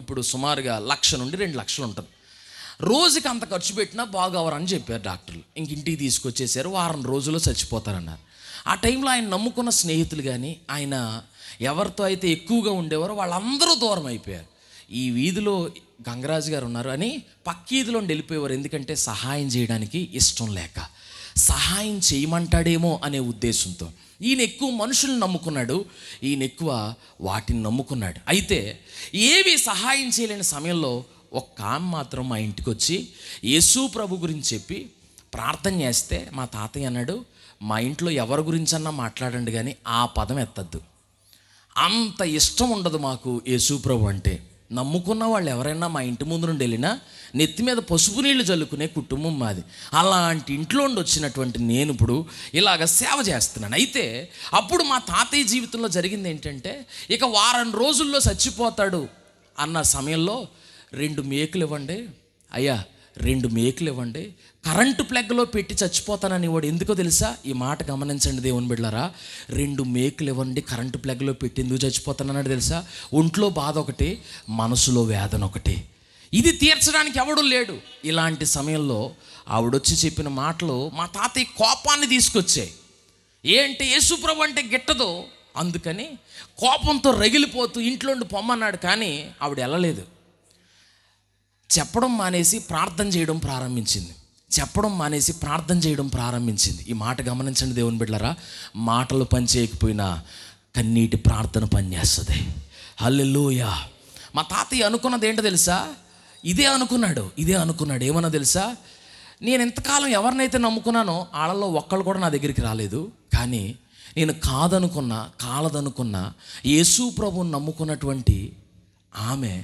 ఇప్పుడు సుమారుగా లక్ష నుండి రెండు లక్షలు ఉంటుంది రోజుకి అంత ఖర్చు పెట్టినా బాగవరు అని చెప్పారు డాక్టర్లు ఇంక ఇంటికి తీసుకొచ్చేసారు వారం రోజుల్లో చచ్చిపోతారన్నారు ఆ టైంలో ఆయన నమ్ముకున్న స్నేహితులు కానీ ఆయన ఎవరితో అయితే ఎక్కువగా ఉండేవారో వాళ్ళందరూ దూరం అయిపోయారు ఈ వీధిలో గంగరాజు గారు ఉన్నారు అని పక్కీదిలో వెళ్ళిపోయేవారు ఎందుకంటే సహాయం చేయడానికి ఇష్టం లేక సహాయం చేయమంటాడేమో అనే ఉద్దేశంతో ఈయన ఎక్కువ మనుషులను నమ్ముకున్నాడు ఈయన ఎక్కువ వాటిని నమ్ముకున్నాడు అయితే ఏవి సహాయం చేయలేని సమయంలో ఒక్క ఆమె మాత్రం మా ఇంటికి వచ్చి యేసు ప్రభు గురించి చెప్పి ప్రార్థన చేస్తే మా తాతయ్య అన్నాడు మా ఇంట్లో ఎవరి గురించి అన్నా మాట్లాడండి కానీ ఆ పదం ఎత్తద్దు అంత ఇష్టం ఉండదు మాకు యేసు ప్రభు అంటే నమ్ముకున్న వాళ్ళు ఎవరైనా మా ఇంటి ముందు నుండి వెళ్ళినా నెత్తి మీద పసుపు నీళ్లు చల్లుకునే కుటుంబం మాది అలాంటి ఇంట్లో నుండి వచ్చినటువంటి నేను ఇప్పుడు ఇలాగ సేవ చేస్తున్నాను అయితే అప్పుడు మా తాతయ్య జీవితంలో జరిగింది ఏంటంటే ఇక వారం రోజుల్లో చచ్చిపోతాడు అన్న సమయంలో రెండు మేకులు ఇవ్వండి అయ్యా రెండు మేకులు ఇవ్వండి కరెంటు ప్లగ్లో పెట్టి చచ్చిపోతానని వాడు ఎందుకో తెలుసా ఈ మాట గమనించండి దేవుని బిడ్డలారా రెండు మేకులు ఇవ్వండి కరెంటు ప్లగ్లో పెట్టి ఎందుకు చచ్చిపోతానన్నాడు తెలుసా ఒంట్లో బాధ ఒకటి మనసులో వేదన ఒకటి ఇది తీర్చడానికి ఎవడు లేడు ఇలాంటి సమయంలో ఆవిడొచ్చి చెప్పిన మాటలు మా తాతయ్య కోపాన్ని తీసుకొచ్చాయి ఏంటి యేసుప్రభు అంటే గిట్టదు అందుకని కోపంతో రగిలిపోతూ ఇంట్లో పొమ్మన్నాడు కానీ ఆవిడ వెళ్ళలేదు చెప్పడం మానేసి ప్రార్థన చేయడం ప్రారంభించింది చెప్పడం మానేసి ప్రార్థన చేయడం ప్రారంభించింది ఈ మాట గమనించండి దేవుని బిడ్డలరా మాటలు పనిచేయకపోయినా కన్నీటి ప్రార్థన పనిచేస్తుంది హల్లెలూయా మా తాతయ్య అనుకున్నది ఏంటో తెలుసా ఇదే అనుకున్నాడు ఇదే అనుకున్నాడు ఏమన్నా తెలుసా నేను ఎంతకాలం ఎవరినైతే నమ్ముకున్నానో వాళ్ళలో ఒక్కళ్ళు కూడా నా దగ్గరికి రాలేదు కానీ నేను కాదనుకున్నా కాలదనుకున్నా యేసు ప్రభుని నమ్ముకున్నటువంటి ఆమె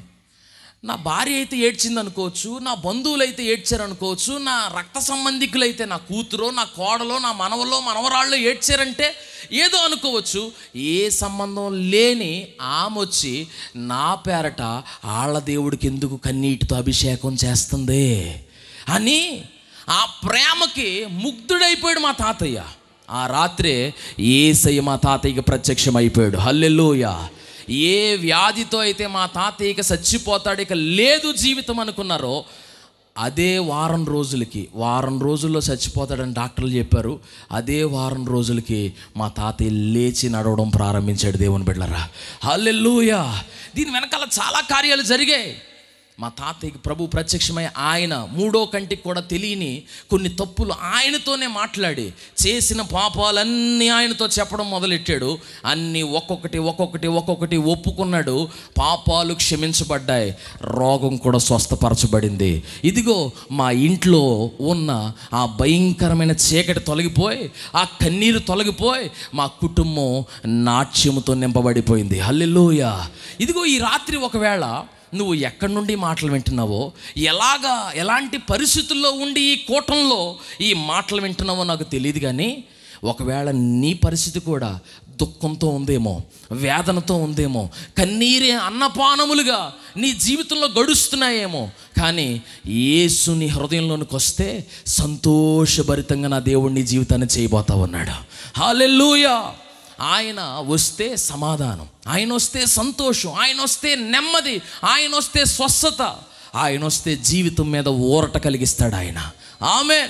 నా భార్య అయితే ఏడ్చింది అనుకోవచ్చు నా బంధువులు అయితే ఏడ్చారు అనుకోవచ్చు నా రక్త సంబంధికులైతే నా కూతురో నా కోడలో నా మనవలో మనవరాళ్ళు ఏడ్చారంటే ఏదో అనుకోవచ్చు ఏ సంబంధం లేని ఆమె వచ్చి నా పేరట ఆళ్ళ దేవుడికి ఎందుకు కన్నీటితో అభిషేకం చేస్తుంది అని ఆ ప్రేమకి ముగ్ధుడైపోయాడు మా తాతయ్య ఆ రాత్రే ఏసయ్య మా తాతయ్యకి ప్రత్యక్షమైపోయాడు హల్లెల్లోయా ఏ వ్యాధితో అయితే మా తాత ఇక చచ్చిపోతాడు ఇక లేదు జీవితం అనుకున్నారో అదే వారం రోజులకి వారం రోజుల్లో చచ్చిపోతాడని డాక్టర్లు చెప్పారు అదే వారం రోజులకి మా తాతయ్య లేచి నడవడం ప్రారంభించాడు దేవుని బిడ్డరా హల్లెల్లుయా దీని వెనకాల చాలా కార్యాలు జరిగాయి మా తాతయ్యకి ప్రభు ప్రత్యక్షమై ఆయన మూడో కంటికి కూడా తెలియని కొన్ని తప్పులు ఆయనతోనే మాట్లాడి చేసిన పాపాలన్నీ ఆయనతో చెప్పడం మొదలెట్టాడు అన్నీ ఒక్కొక్కటి ఒక్కొక్కటి ఒక్కొక్కటి ఒప్పుకున్నాడు పాపాలు క్షమించబడ్డాయి రోగం కూడా స్వస్థపరచబడింది ఇదిగో మా ఇంట్లో ఉన్న ఆ భయంకరమైన చీకటి తొలగిపోయి ఆ కన్నీరు తొలగిపోయి మా కుటుంబం నాట్యముతో నింపబడిపోయింది హల్లెలూయా ఇదిగో ఈ రాత్రి ఒకవేళ నువ్వు ఎక్కడి నుండి మాటలు వింటున్నావో ఎలాగా ఎలాంటి పరిస్థితుల్లో ఉండి ఈ కూటంలో ఈ మాటలు వింటున్నావో నాకు తెలియదు కానీ ఒకవేళ నీ పరిస్థితి కూడా దుఃఖంతో ఉందేమో వేదనతో ఉందేమో కన్నీరే అన్నపానములుగా నీ జీవితంలో గడుస్తున్నాయేమో కానీ యేసు నీ హృదయంలోనికి వస్తే సంతోషభరితంగా నా దేవుడిని జీవితాన్ని చేయబోతా ఉన్నాడు హాలెల్లుయా ఆయన వస్తే సమాధానం ఆయన వస్తే సంతోషం ఆయన వస్తే నెమ్మది ఆయన వస్తే స్వస్థత ఆయన వస్తే జీవితం మీద ఊరట కలిగిస్తాడు ఆయన ఆమె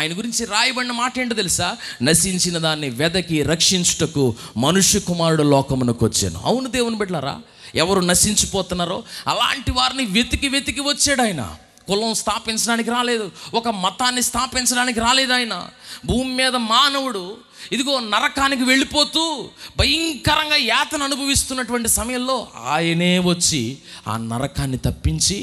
ఆయన గురించి రాయబడిన మాట ఏంటో తెలుసా నశించిన దాన్ని వెదకి రక్షించుటకు మనుష్య కుమారుడు లోకమునకు వచ్చాను అవును దేవుని బిడ్డలారా ఎవరు నశించిపోతున్నారో అలాంటి వారిని వెతికి వెతికి వచ్చాడు ఆయన కులం స్థాపించడానికి రాలేదు ఒక మతాన్ని స్థాపించడానికి రాలేదు ఆయన భూమి మీద మానవుడు ఇదిగో నరకానికి వెళ్ళిపోతూ భయంకరంగా యాతను అనుభవిస్తున్నటువంటి సమయంలో ఆయనే వచ్చి ఆ నరకాన్ని తప్పించి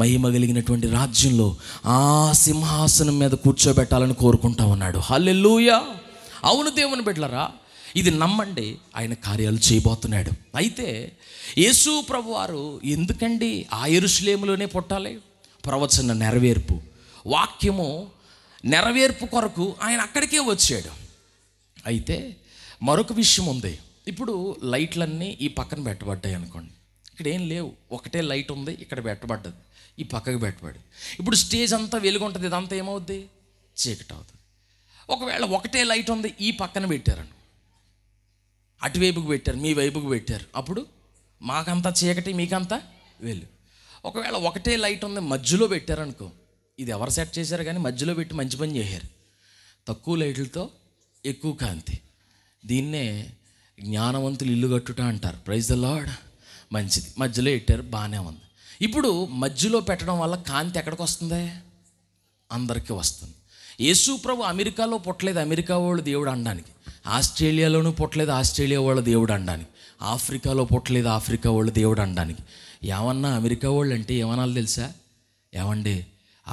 మహిమ కలిగినటువంటి రాజ్యంలో ఆ సింహాసనం మీద కూర్చోబెట్టాలని కోరుకుంటా ఉన్నాడు హల్లెలూయ అవును దేవుని బిడ్డలరా ఇది నమ్మండి ఆయన కార్యాలు చేయబోతున్నాడు అయితే యేసు ప్రభు వారు ఎందుకండి ఆ పుట్టాలి ప్రవచన నెరవేర్పు వాక్యము నెరవేర్పు కొరకు ఆయన అక్కడికే వచ్చాడు అయితే మరొక విషయం ఉంది ఇప్పుడు లైట్లన్నీ ఈ పక్కన పెట్టబడ్డాయి అనుకోండి ఇక్కడ ఏం లేవు ఒకటే లైట్ ఉంది ఇక్కడ పెట్టబడ్డది ఈ పక్కకు పెట్టబడి ఇప్పుడు స్టేజ్ అంతా వెలుగు ఉంటుంది ఇదంతా ఏమవుద్ది చీకటి అవుతుంది ఒకవేళ ఒకటే లైట్ ఉంది ఈ పక్కన పెట్టారను అటువైపుకు పెట్టారు మీ వైపుకు పెట్టారు అప్పుడు మాకంతా చీకటి మీకంతా వెలు ఒకవేళ ఒకటే లైట్ ఉంది మధ్యలో పెట్టారనుకో ఇది ఎవరు సెట్ చేశారు కానీ మధ్యలో పెట్టి మంచి పని చేశారు తక్కువ లైట్లతో ఎక్కువ కాంతి దీన్నే జ్ఞానవంతులు ఇల్లు కట్టుట అంటారు ప్రైజ్ ద లాడ్ మంచిది మధ్యలో పెట్టారు బాగానే ఉంది ఇప్పుడు మధ్యలో పెట్టడం వల్ల కాంతి ఎక్కడికి వస్తుంది అందరికీ వస్తుంది యేసు ప్రభు అమెరికాలో పుట్టలేదు అమెరికా వాళ్ళు దేవుడు అనడానికి ఆస్ట్రేలియాలోనూ పుట్టలేదు ఆస్ట్రేలియా వాళ్ళ దేవుడు అనడానికి ఆఫ్రికాలో పుట్టలేదు ఆఫ్రికా వాళ్ళు దేవుడు అనడానికి ఏమన్నా అమెరికా వాళ్ళు అంటే ఏమనాలి తెలుసా ఏమండి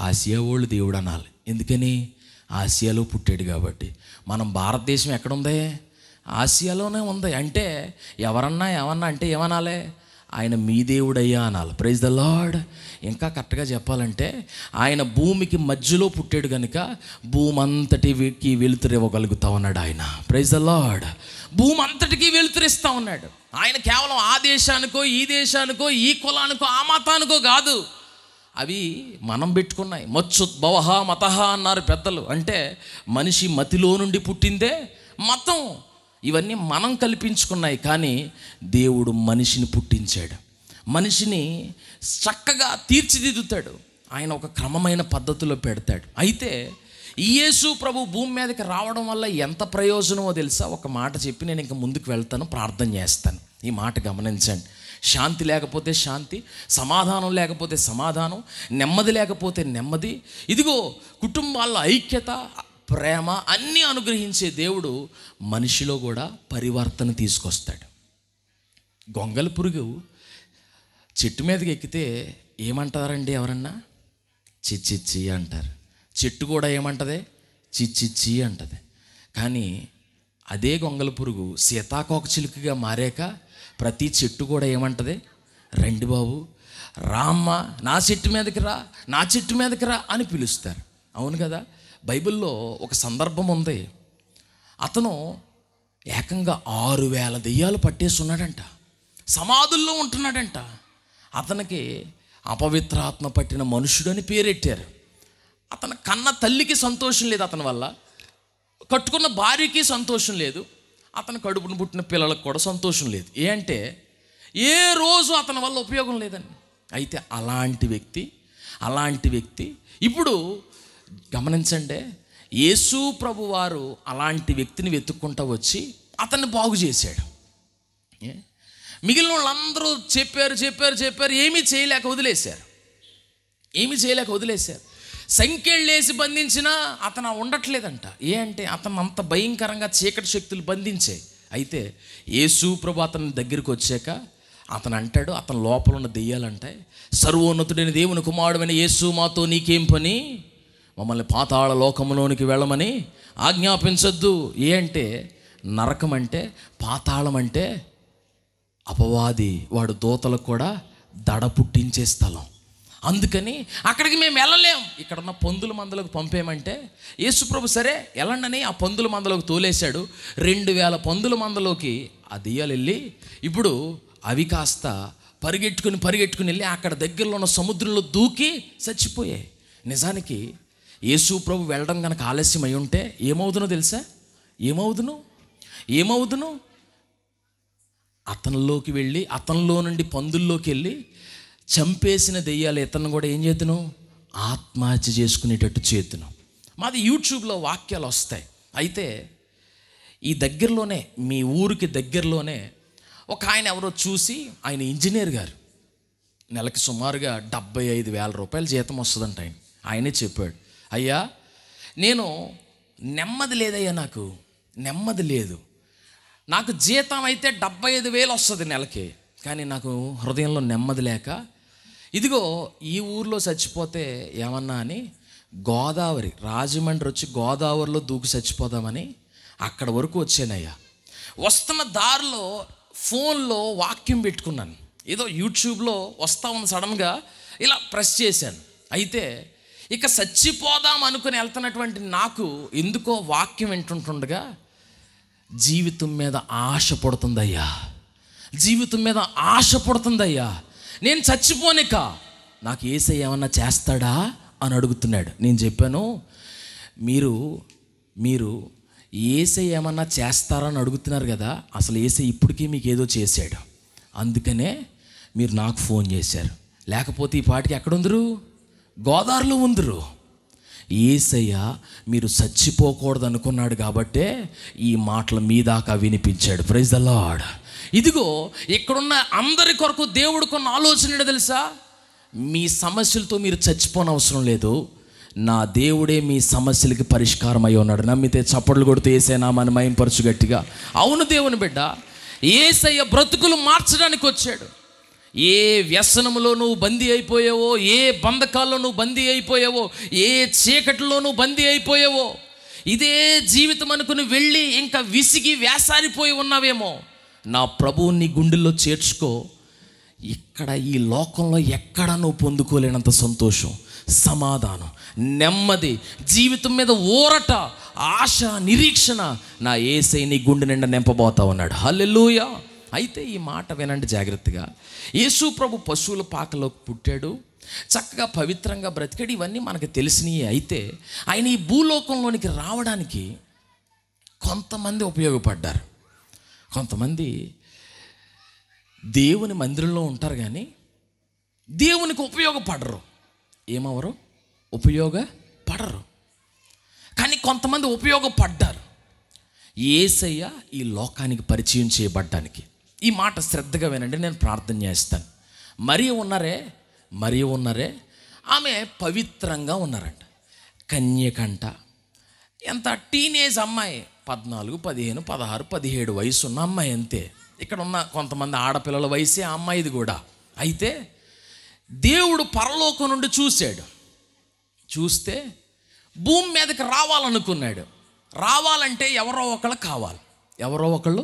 ఆసియా వాళ్ళు దేవుడు అనాలి ఎందుకని ఆసియాలో పుట్టాడు కాబట్టి మనం భారతదేశం ఎక్కడుంది ఆసియాలోనే ఉంది అంటే ఎవరన్నా ఏమన్నా అంటే ఏమనాలి ఆయన మీ దేవుడయ్యా అనాలి ప్రైజ్ ద లాడ్ ఇంకా కరెక్ట్గా చెప్పాలంటే ఆయన భూమికి మధ్యలో పుట్టాడు కనుక భూమి అంతటికి వెలుతురివ్వగలుగుతా ఉన్నాడు ఆయన ప్రైజ్ ద లాడ్ భూమి అంతటికి వెలుతురిస్తూ ఉన్నాడు ఆయన కేవలం ఆ దేశానికో ఈ దేశానికో ఈ కులానికో ఆ మతానికో కాదు అవి మనం పెట్టుకున్నాయి మత్సుద్భవ మత అన్నారు పెద్దలు అంటే మనిషి మతిలో నుండి పుట్టిందే మతం ఇవన్నీ మనం కల్పించుకున్నాయి కానీ దేవుడు మనిషిని పుట్టించాడు మనిషిని చక్కగా తీర్చిదిద్దుతాడు ఆయన ఒక క్రమమైన పద్ధతిలో పెడతాడు అయితే యేసు ప్రభు భూమి మీదకి రావడం వల్ల ఎంత ప్రయోజనమో తెలుసా ఒక మాట చెప్పి నేను ఇంకా ముందుకు వెళ్తాను ప్రార్థన చేస్తాను ఈ మాట గమనించండి శాంతి లేకపోతే శాంతి సమాధానం లేకపోతే సమాధానం నెమ్మది లేకపోతే నెమ్మది ఇదిగో కుటుంబాల్లో ఐక్యత ప్రేమ అన్నీ అనుగ్రహించే దేవుడు మనిషిలో కూడా పరివర్తన తీసుకొస్తాడు గొంగల పురుగు చెట్టు మీదకి ఎక్కితే ఏమంటారండి ఎవరన్నా చిచ్చిచ్చి అంటారు చెట్టు కూడా ఏమంటది చిచ్చిచ్చి అంటది కానీ అదే గొంగల పురుగు సీతాకోక చిలుకగా మారాక ప్రతి చెట్టు కూడా ఏమంటుంది రండి బాబు రామ్మ నా చెట్టు మీదకి రా నా చెట్టు మీదకి రా అని పిలుస్తారు అవును కదా బైబిల్లో ఒక సందర్భం ఉంది అతను ఏకంగా ఆరు వేల దెయ్యాలు పట్టేస్తున్నాడంట సమాధుల్లో ఉంటున్నాడంట అతనికి అపవిత్రాత్మ పట్టిన మనుషుడు అని పేరెట్టారు అతను కన్న తల్లికి సంతోషం లేదు అతని వల్ల కట్టుకున్న భార్యకి సంతోషం లేదు అతని కడుపును పుట్టిన పిల్లలకు కూడా సంతోషం లేదు ఏ అంటే ఏ రోజు అతని వల్ల ఉపయోగం లేదండి అయితే అలాంటి వ్యక్తి అలాంటి వ్యక్తి ఇప్పుడు గమనించండి యేసు ప్రభు వారు అలాంటి వ్యక్తిని వెతుక్కుంటూ వచ్చి అతన్ని బాగు చేశాడు మిగిలిన వాళ్ళందరూ చెప్పారు చెప్పారు చెప్పారు ఏమీ చేయలేక వదిలేశారు ఏమీ చేయలేక వదిలేశారు సంఖ్యళ్ళేసి బంధించినా అతను ఉండట్లేదంట ఏ అంటే అతను అంత భయంకరంగా చీకటి శక్తులు బంధించే అయితే యేసు ప్రభు అతని దగ్గరికి వచ్చాక అతను అంటాడు అతని లోపల ఉన్న దెయ్యాలంటే సర్వోన్నతుడైన దేవుని కుమారుడైన యేసు మాతో నీకేం పని మమ్మల్ని పాతాళ లోకంలోనికి వెళ్ళమని ఆజ్ఞాపించొద్దు ఏ అంటే నరకం అంటే పాతాళం అంటే అపవాది వాడు దోతలకు కూడా దడ పుట్టించే స్థలం అందుకని అక్కడికి మేము వెళ్ళలేం ఇక్కడున్న పందుల మందలకు పంపేమంటే యేసుప్రభు సరే ఎలాండని ఆ పందుల మందలకు తోలేశాడు రెండు వేల పందుల మందలోకి ఆ దియ్యాలు వెళ్ళి ఇప్పుడు అవి కాస్త పరిగెట్టుకుని పరిగెట్టుకుని వెళ్ళి అక్కడ దగ్గరలో ఉన్న సముద్రంలో దూకి చచ్చిపోయాయి నిజానికి యేసు ప్రభు వెళ్ళడం కనుక ఆలస్యం అయి ఉంటే ఏమవుదునో తెలుసా ఏమవుదును ఏమవుదును అతనిలోకి వెళ్ళి అతనిలో నుండి పందుల్లోకి వెళ్ళి చంపేసిన దెయ్యాలు ఇతను కూడా ఏం చేతును ఆత్మహత్య చేసుకునేటట్టు చేతును మాది యూట్యూబ్లో వాక్యాలు వస్తాయి అయితే ఈ దగ్గరలోనే మీ ఊరికి దగ్గరలోనే ఒక ఆయన ఎవరో చూసి ఆయన ఇంజనీర్ గారు నెలకి సుమారుగా డెబ్బై ఐదు వేల రూపాయలు జీతం వస్తుందంట ఆయన ఆయనే చెప్పాడు అయ్యా నేను నెమ్మది లేదయ్యా నాకు నెమ్మది లేదు నాకు జీతం అయితే డెబ్బై ఐదు వేలు వస్తుంది నెలకి కానీ నాకు హృదయంలో నెమ్మది లేక ఇదిగో ఈ ఊర్లో చచ్చిపోతే ఏమన్నా అని గోదావరి రాజమండ్రి వచ్చి గోదావరిలో దూకి చచ్చిపోదామని అక్కడ వరకు వచ్చానయ్యా వస్తున్న దారిలో ఫోన్లో వాక్యం పెట్టుకున్నాను ఏదో యూట్యూబ్లో వస్తా ఉంది సడన్గా ఇలా ప్రెస్ చేశాను అయితే ఇక చచ్చిపోదాం అనుకుని వెళ్తున్నటువంటి నాకు ఎందుకో వాక్యం వింటుంటుండగా జీవితం మీద ఆశ పడుతుందయ్యా జీవితం మీద ఆశ పడుతుందయ్యా నేను చచ్చిపోనిక నాకు ఏసై ఏమన్నా చేస్తాడా అని అడుగుతున్నాడు నేను చెప్పాను మీరు మీరు ఏసై ఏమన్నా చేస్తారని అడుగుతున్నారు కదా అసలు ఏసై ఇప్పటికీ మీకు ఏదో చేశాడు అందుకనే మీరు నాకు ఫోన్ చేశారు లేకపోతే ఈ పాటికి ఎక్కడుందరు గోదావరిలో ఉందరు ఏసయ్య మీరు చచ్చిపోకూడదు అనుకున్నాడు కాబట్టే ఈ మాటలు మీ దాకా వినిపించాడు ప్రైజ్ ద ఇదిగో ఇక్కడున్న అందరి కొరకు కొన్న ఆలోచన తెలుసా మీ సమస్యలతో మీరు చచ్చిపోనవసరం లేదు నా దేవుడే మీ సమస్యలకి పరిష్కారం అయి ఉన్నాడు నమ్మితే చప్పట్లు కొడుతూ ఏసైనా మన మయంపరచు గట్టిగా అవును దేవుని బిడ్డ ఏసయ్య బ్రతుకులు మార్చడానికి వచ్చాడు ఏ వ్యసనంలో నువ్వు బందీ అయిపోయావో ఏ బంధకాల్లో నువ్వు బందీ అయిపోయావో ఏ చీకటిలో నువ్వు బందీ అయిపోయావో ఇదే జీవితం అనుకుని వెళ్ళి ఇంకా విసిగి వ్యాసారిపోయి ఉన్నావేమో నా ప్రభువుని గుండెల్లో చేర్చుకో ఇక్కడ ఈ లోకంలో ఎక్కడ నువ్వు పొందుకోలేనంత సంతోషం సమాధానం నెమ్మది జీవితం మీద ఊరట ఆశ నిరీక్షణ నా ఏసై నీ గుండె నిండా నింపబోతా ఉన్నాడు హల్లెలూయ అయితే ఈ మాట వినండి జాగ్రత్తగా యేసు ప్రభు పశువుల పాకలో పుట్టాడు చక్కగా పవిత్రంగా బ్రతికాడు ఇవన్నీ మనకు తెలిసినవి అయితే ఆయన ఈ భూలోకంలోనికి రావడానికి కొంతమంది ఉపయోగపడ్డారు కొంతమంది దేవుని మందిరంలో ఉంటారు కానీ దేవునికి ఉపయోగపడరు ఏమవరు ఉపయోగపడరు కానీ కొంతమంది ఉపయోగపడ్డారు ఏసయ్య ఈ లోకానికి పరిచయం చేయబడ్డానికి ఈ మాట శ్రద్ధగా వినండి నేను ప్రార్థన చేస్తాను మరీ ఉన్నారే మరీ ఉన్నారే ఆమె పవిత్రంగా ఉన్నారంట కన్యకంట ఎంత టీనేజ్ అమ్మాయి పద్నాలుగు పదిహేను పదహారు పదిహేడు వయసు ఉన్న అమ్మాయి అంతే ఇక్కడ ఉన్న కొంతమంది ఆడపిల్లల వయసే ఆ అమ్మాయిది కూడా అయితే దేవుడు పరలోకం నుండి చూశాడు చూస్తే భూమి మీదకి రావాలనుకున్నాడు రావాలంటే ఎవరో ఒకళ్ళు కావాలి ఎవరో ఒకళ్ళు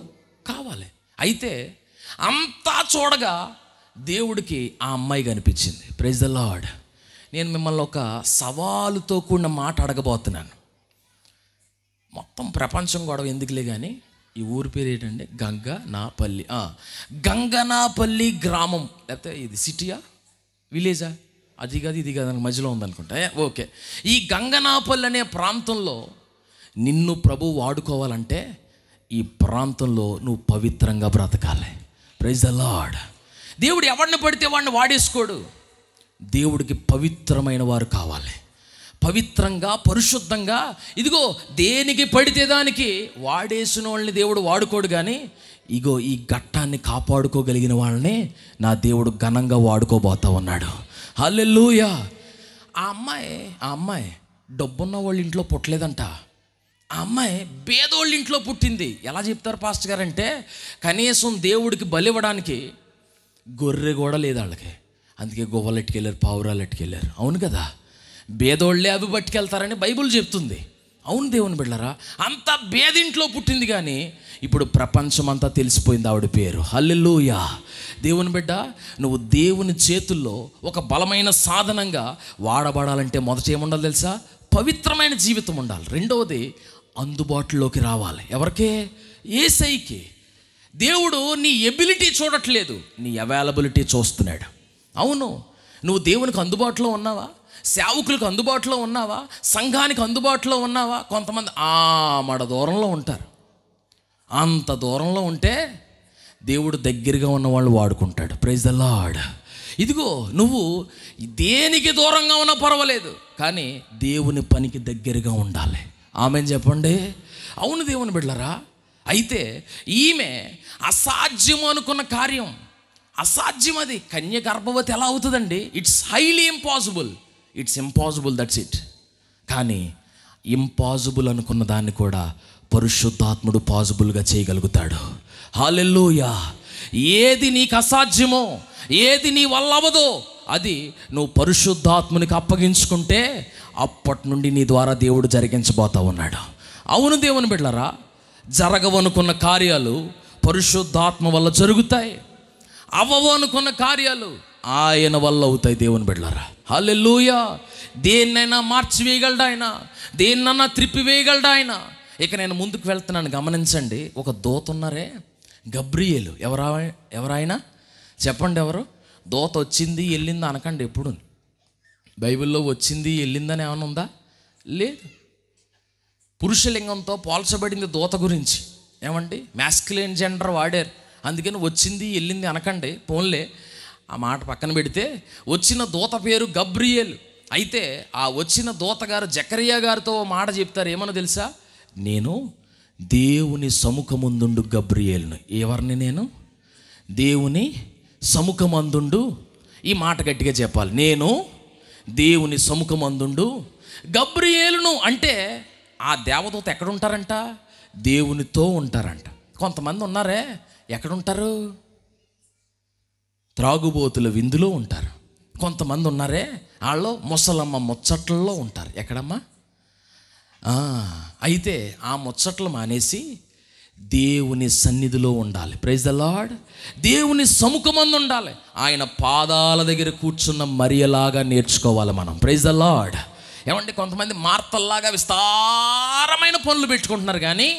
కావాలి అయితే అంతా చూడగా దేవుడికి ఆ అమ్మాయి కనిపించింది ప్రైజ్ ద లాడ్ నేను మిమ్మల్ని ఒక సవాలుతో కూడిన మాట అడగబోతున్నాను మొత్తం ప్రపంచం గొడవ ఎందుకులే కానీ ఈ ఊరి పేరు ఏంటంటే గంగనాపల్లి గంగనాపల్లి గ్రామం లేకపోతే ఇది సిటీయా విలేజా అది కాదు ఇది కాదు మధ్యలో ఉందనుకుంటా ఓకే ఈ గంగనాపల్లి అనే ప్రాంతంలో నిన్ను ప్రభు వాడుకోవాలంటే ఈ ప్రాంతంలో నువ్వు పవిత్రంగా బ్రతకాలి ప్రైజ్ ద లాడ్ దేవుడు ఎవరిని పడితే వాడిని వాడేసుకోడు దేవుడికి పవిత్రమైన వారు కావాలి పవిత్రంగా పరిశుద్ధంగా ఇదిగో దేనికి పడితే దానికి వాడేసిన వాళ్ళని దేవుడు వాడుకోడు కానీ ఇగో ఈ ఘట్టాన్ని కాపాడుకోగలిగిన వాళ్ళని నా దేవుడు ఘనంగా వాడుకోబోతా ఉన్నాడు హల్లెలూయ ఆ అమ్మాయి ఆ అమ్మాయి డబ్బున్న వాళ్ళ ఇంట్లో పుట్టలేదంట ఆ అమ్మాయి బేదోళ్ళ ఇంట్లో పుట్టింది ఎలా చెప్తారు గారు గారంటే కనీసం దేవుడికి బలివ్వడానికి గొర్రె కూడా లేదు వాళ్ళకి అందుకే గువ్వలు ఎట్టుకెళ్ళారు పావురాలు ఎట్టుకెళ్ళారు అవును కదా బేదోళ్లే అవి పట్టుకెళ్తారని బైబుల్ చెప్తుంది అవును దేవుని బిళ్ళరా అంత బేదింట్లో పుట్టింది కానీ ఇప్పుడు ప్రపంచమంతా తెలిసిపోయింది ఆవిడ పేరు హల్లెలూయా దేవుని బిడ్డ నువ్వు దేవుని చేతుల్లో ఒక బలమైన సాధనంగా వాడబడాలంటే మొదట ఏముండాలి తెలుసా పవిత్రమైన జీవితం ఉండాలి రెండవది అందుబాటులోకి రావాలి ఎవరికే ఏసైకి దేవుడు నీ ఎబిలిటీ చూడట్లేదు నీ అవైలబిలిటీ చూస్తున్నాడు అవును నువ్వు దేవునికి అందుబాటులో ఉన్నావా సేవకులకు అందుబాటులో ఉన్నావా సంఘానికి అందుబాటులో ఉన్నావా కొంతమంది ఆ మడ దూరంలో ఉంటారు అంత దూరంలో ఉంటే దేవుడు దగ్గరగా ఉన్నవాళ్ళు వాడుకుంటాడు ప్రైజ్ ద ఇదిగో నువ్వు దేనికి దూరంగా ఉన్నా పర్వాలేదు కానీ దేవుని పనికి దగ్గరగా ఉండాలి ఆమె చెప్పండి అవును దేవుని బిడ్డరా అయితే ఈమె అసాధ్యం అనుకున్న కార్యం అసాధ్యం అది కన్య గర్భవతి ఎలా అవుతుందండి it's highly impossible it's impossible that's it కానీ ఇంపాసిబుల్ అనుకున్న దాన్ని కూడా పరిశుద్ధాత్ముడు పాసిబుల్గా చేయగలుగుతాడు హాలెల్లుయా ఏది నీకు అసాధ్యమో ఏది నీ వల్ల అవ్వదో అది నువ్వు పరిశుద్ధాత్మునికి అప్పగించుకుంటే అప్పటి నుండి నీ ద్వారా దేవుడు జరిగించబోతా ఉన్నాడు అవును దేవుని బిడ్డరా జరగవనుకున్న కార్యాలు పరిశుద్ధాత్మ వల్ల జరుగుతాయి అవ్వవు అనుకున్న కార్యాలు ఆయన వల్ల అవుతాయి దేవుని బిడ్డలారా హల్లెలూయా దేన్నైనా మార్చివేయగలడు ఆయన దేన్నైనా త్రిప్పివేయగలడు ఆయన ఇక నేను ముందుకు వెళ్తున్నాను గమనించండి ఒక దోత ఉన్నారే గబ్రియేలు ఎవరా ఎవరైనా చెప్పండి ఎవరు దోత వచ్చింది వెళ్ళింది అనకండి ఎప్పుడు బైబిల్లో వచ్చింది వెళ్ళిందని ఏమైనా ఉందా లేదు పురుషలింగంతో పోల్చబడింది దోత గురించి ఏమండి మ్యాస్కులేన్ జెండర్ వాడారు అందుకని వచ్చింది వెళ్ళింది అనకండి పోన్లే ఆ మాట పక్కన పెడితే వచ్చిన దూత పేరు గబ్రియేల్ అయితే ఆ వచ్చిన దూత గారు జకరియా గారితో మాట చెప్తారు ఏమన్నా తెలుసా నేను దేవుని సముఖముందుండు గబ్రియేల్ను ఎవరిని నేను దేవుని సముఖమందుండు ఈ మాట గట్టిగా చెప్పాలి నేను దేవుని సముఖమందుండు గబ్రియేలును అంటే ఆ దేవదూత ఎక్కడుంటారంట దేవునితో ఉంటారంట కొంతమంది ఉన్నారే ఎక్కడుంటారు త్రాగుబోతుల విందులో ఉంటారు కొంతమంది ఉన్నారే వాళ్ళు ముసలమ్మ ముచ్చట్లలో ఉంటారు ఎక్కడమ్మా అయితే ఆ ముచ్చట్లు మానేసి దేవుని సన్నిధిలో ఉండాలి ప్రైజ్ ద లాడ్ దేవుని సముఖమంది ఉండాలి ఆయన పాదాల దగ్గర కూర్చున్న మరియలాగా నేర్చుకోవాలి మనం ప్రైజ్ ద లాడ్ ఏమంటే కొంతమంది మార్తల్లాగా విస్తారమైన పనులు పెట్టుకుంటున్నారు కానీ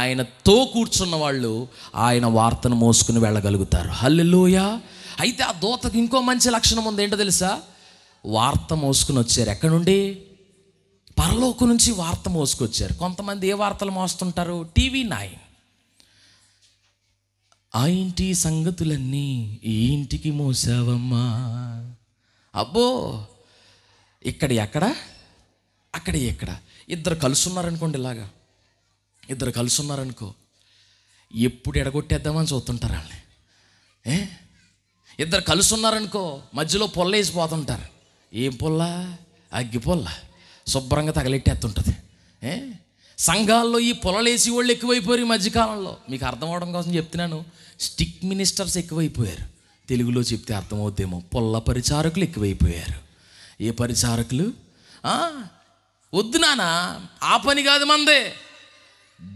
ఆయనతో కూర్చున్న వాళ్ళు ఆయన వార్తను మోసుకుని వెళ్ళగలుగుతారు హల్లెలూయా అయితే ఆ దూతకు ఇంకో మంచి లక్షణం ఉంది ఏంటో తెలుసా వార్త మోసుకుని వచ్చారు ఎక్కడి నుండి పరలోకు నుంచి వార్త మోసుకొచ్చారు కొంతమంది ఏ వార్తలు మోస్తుంటారు టీవీ నైన్ ఆ ఇంటి సంగతులన్నీ ఈ ఇంటికి మోసావమ్మా అబ్బో ఇక్కడ ఎక్కడ అక్కడ ఎక్కడ ఇద్దరు కలుసున్నారనుకోండి ఇలాగా ఇద్దరు కలుసున్నారనుకో ఎప్పుడు ఎడగొట్టేద్దామని చూస్తుంటారు వాళ్ళని ఏ ఇద్దరు కలిసి ఉన్నారనుకో మధ్యలో పొల్ల వేసిపోతుంటారు ఏం పొల్ల అగ్గి పొల్ల శుభ్రంగా తగలెట్టేస్తుంటుంది ఏ సంఘాల్లో ఈ పొలలేసి వాళ్ళు ఎక్కువైపోయారు ఈ మధ్యకాలంలో మీకు అర్థం అవడం కోసం చెప్తున్నాను స్టిక్ మినిస్టర్స్ ఎక్కువైపోయారు తెలుగులో చెప్తే అర్థమవుద్దేమో పొల్ల పరిచారకులు ఎక్కువైపోయారు ఏ పరిచారకులు వద్దు నాన్న ఆ పని కాదు మందే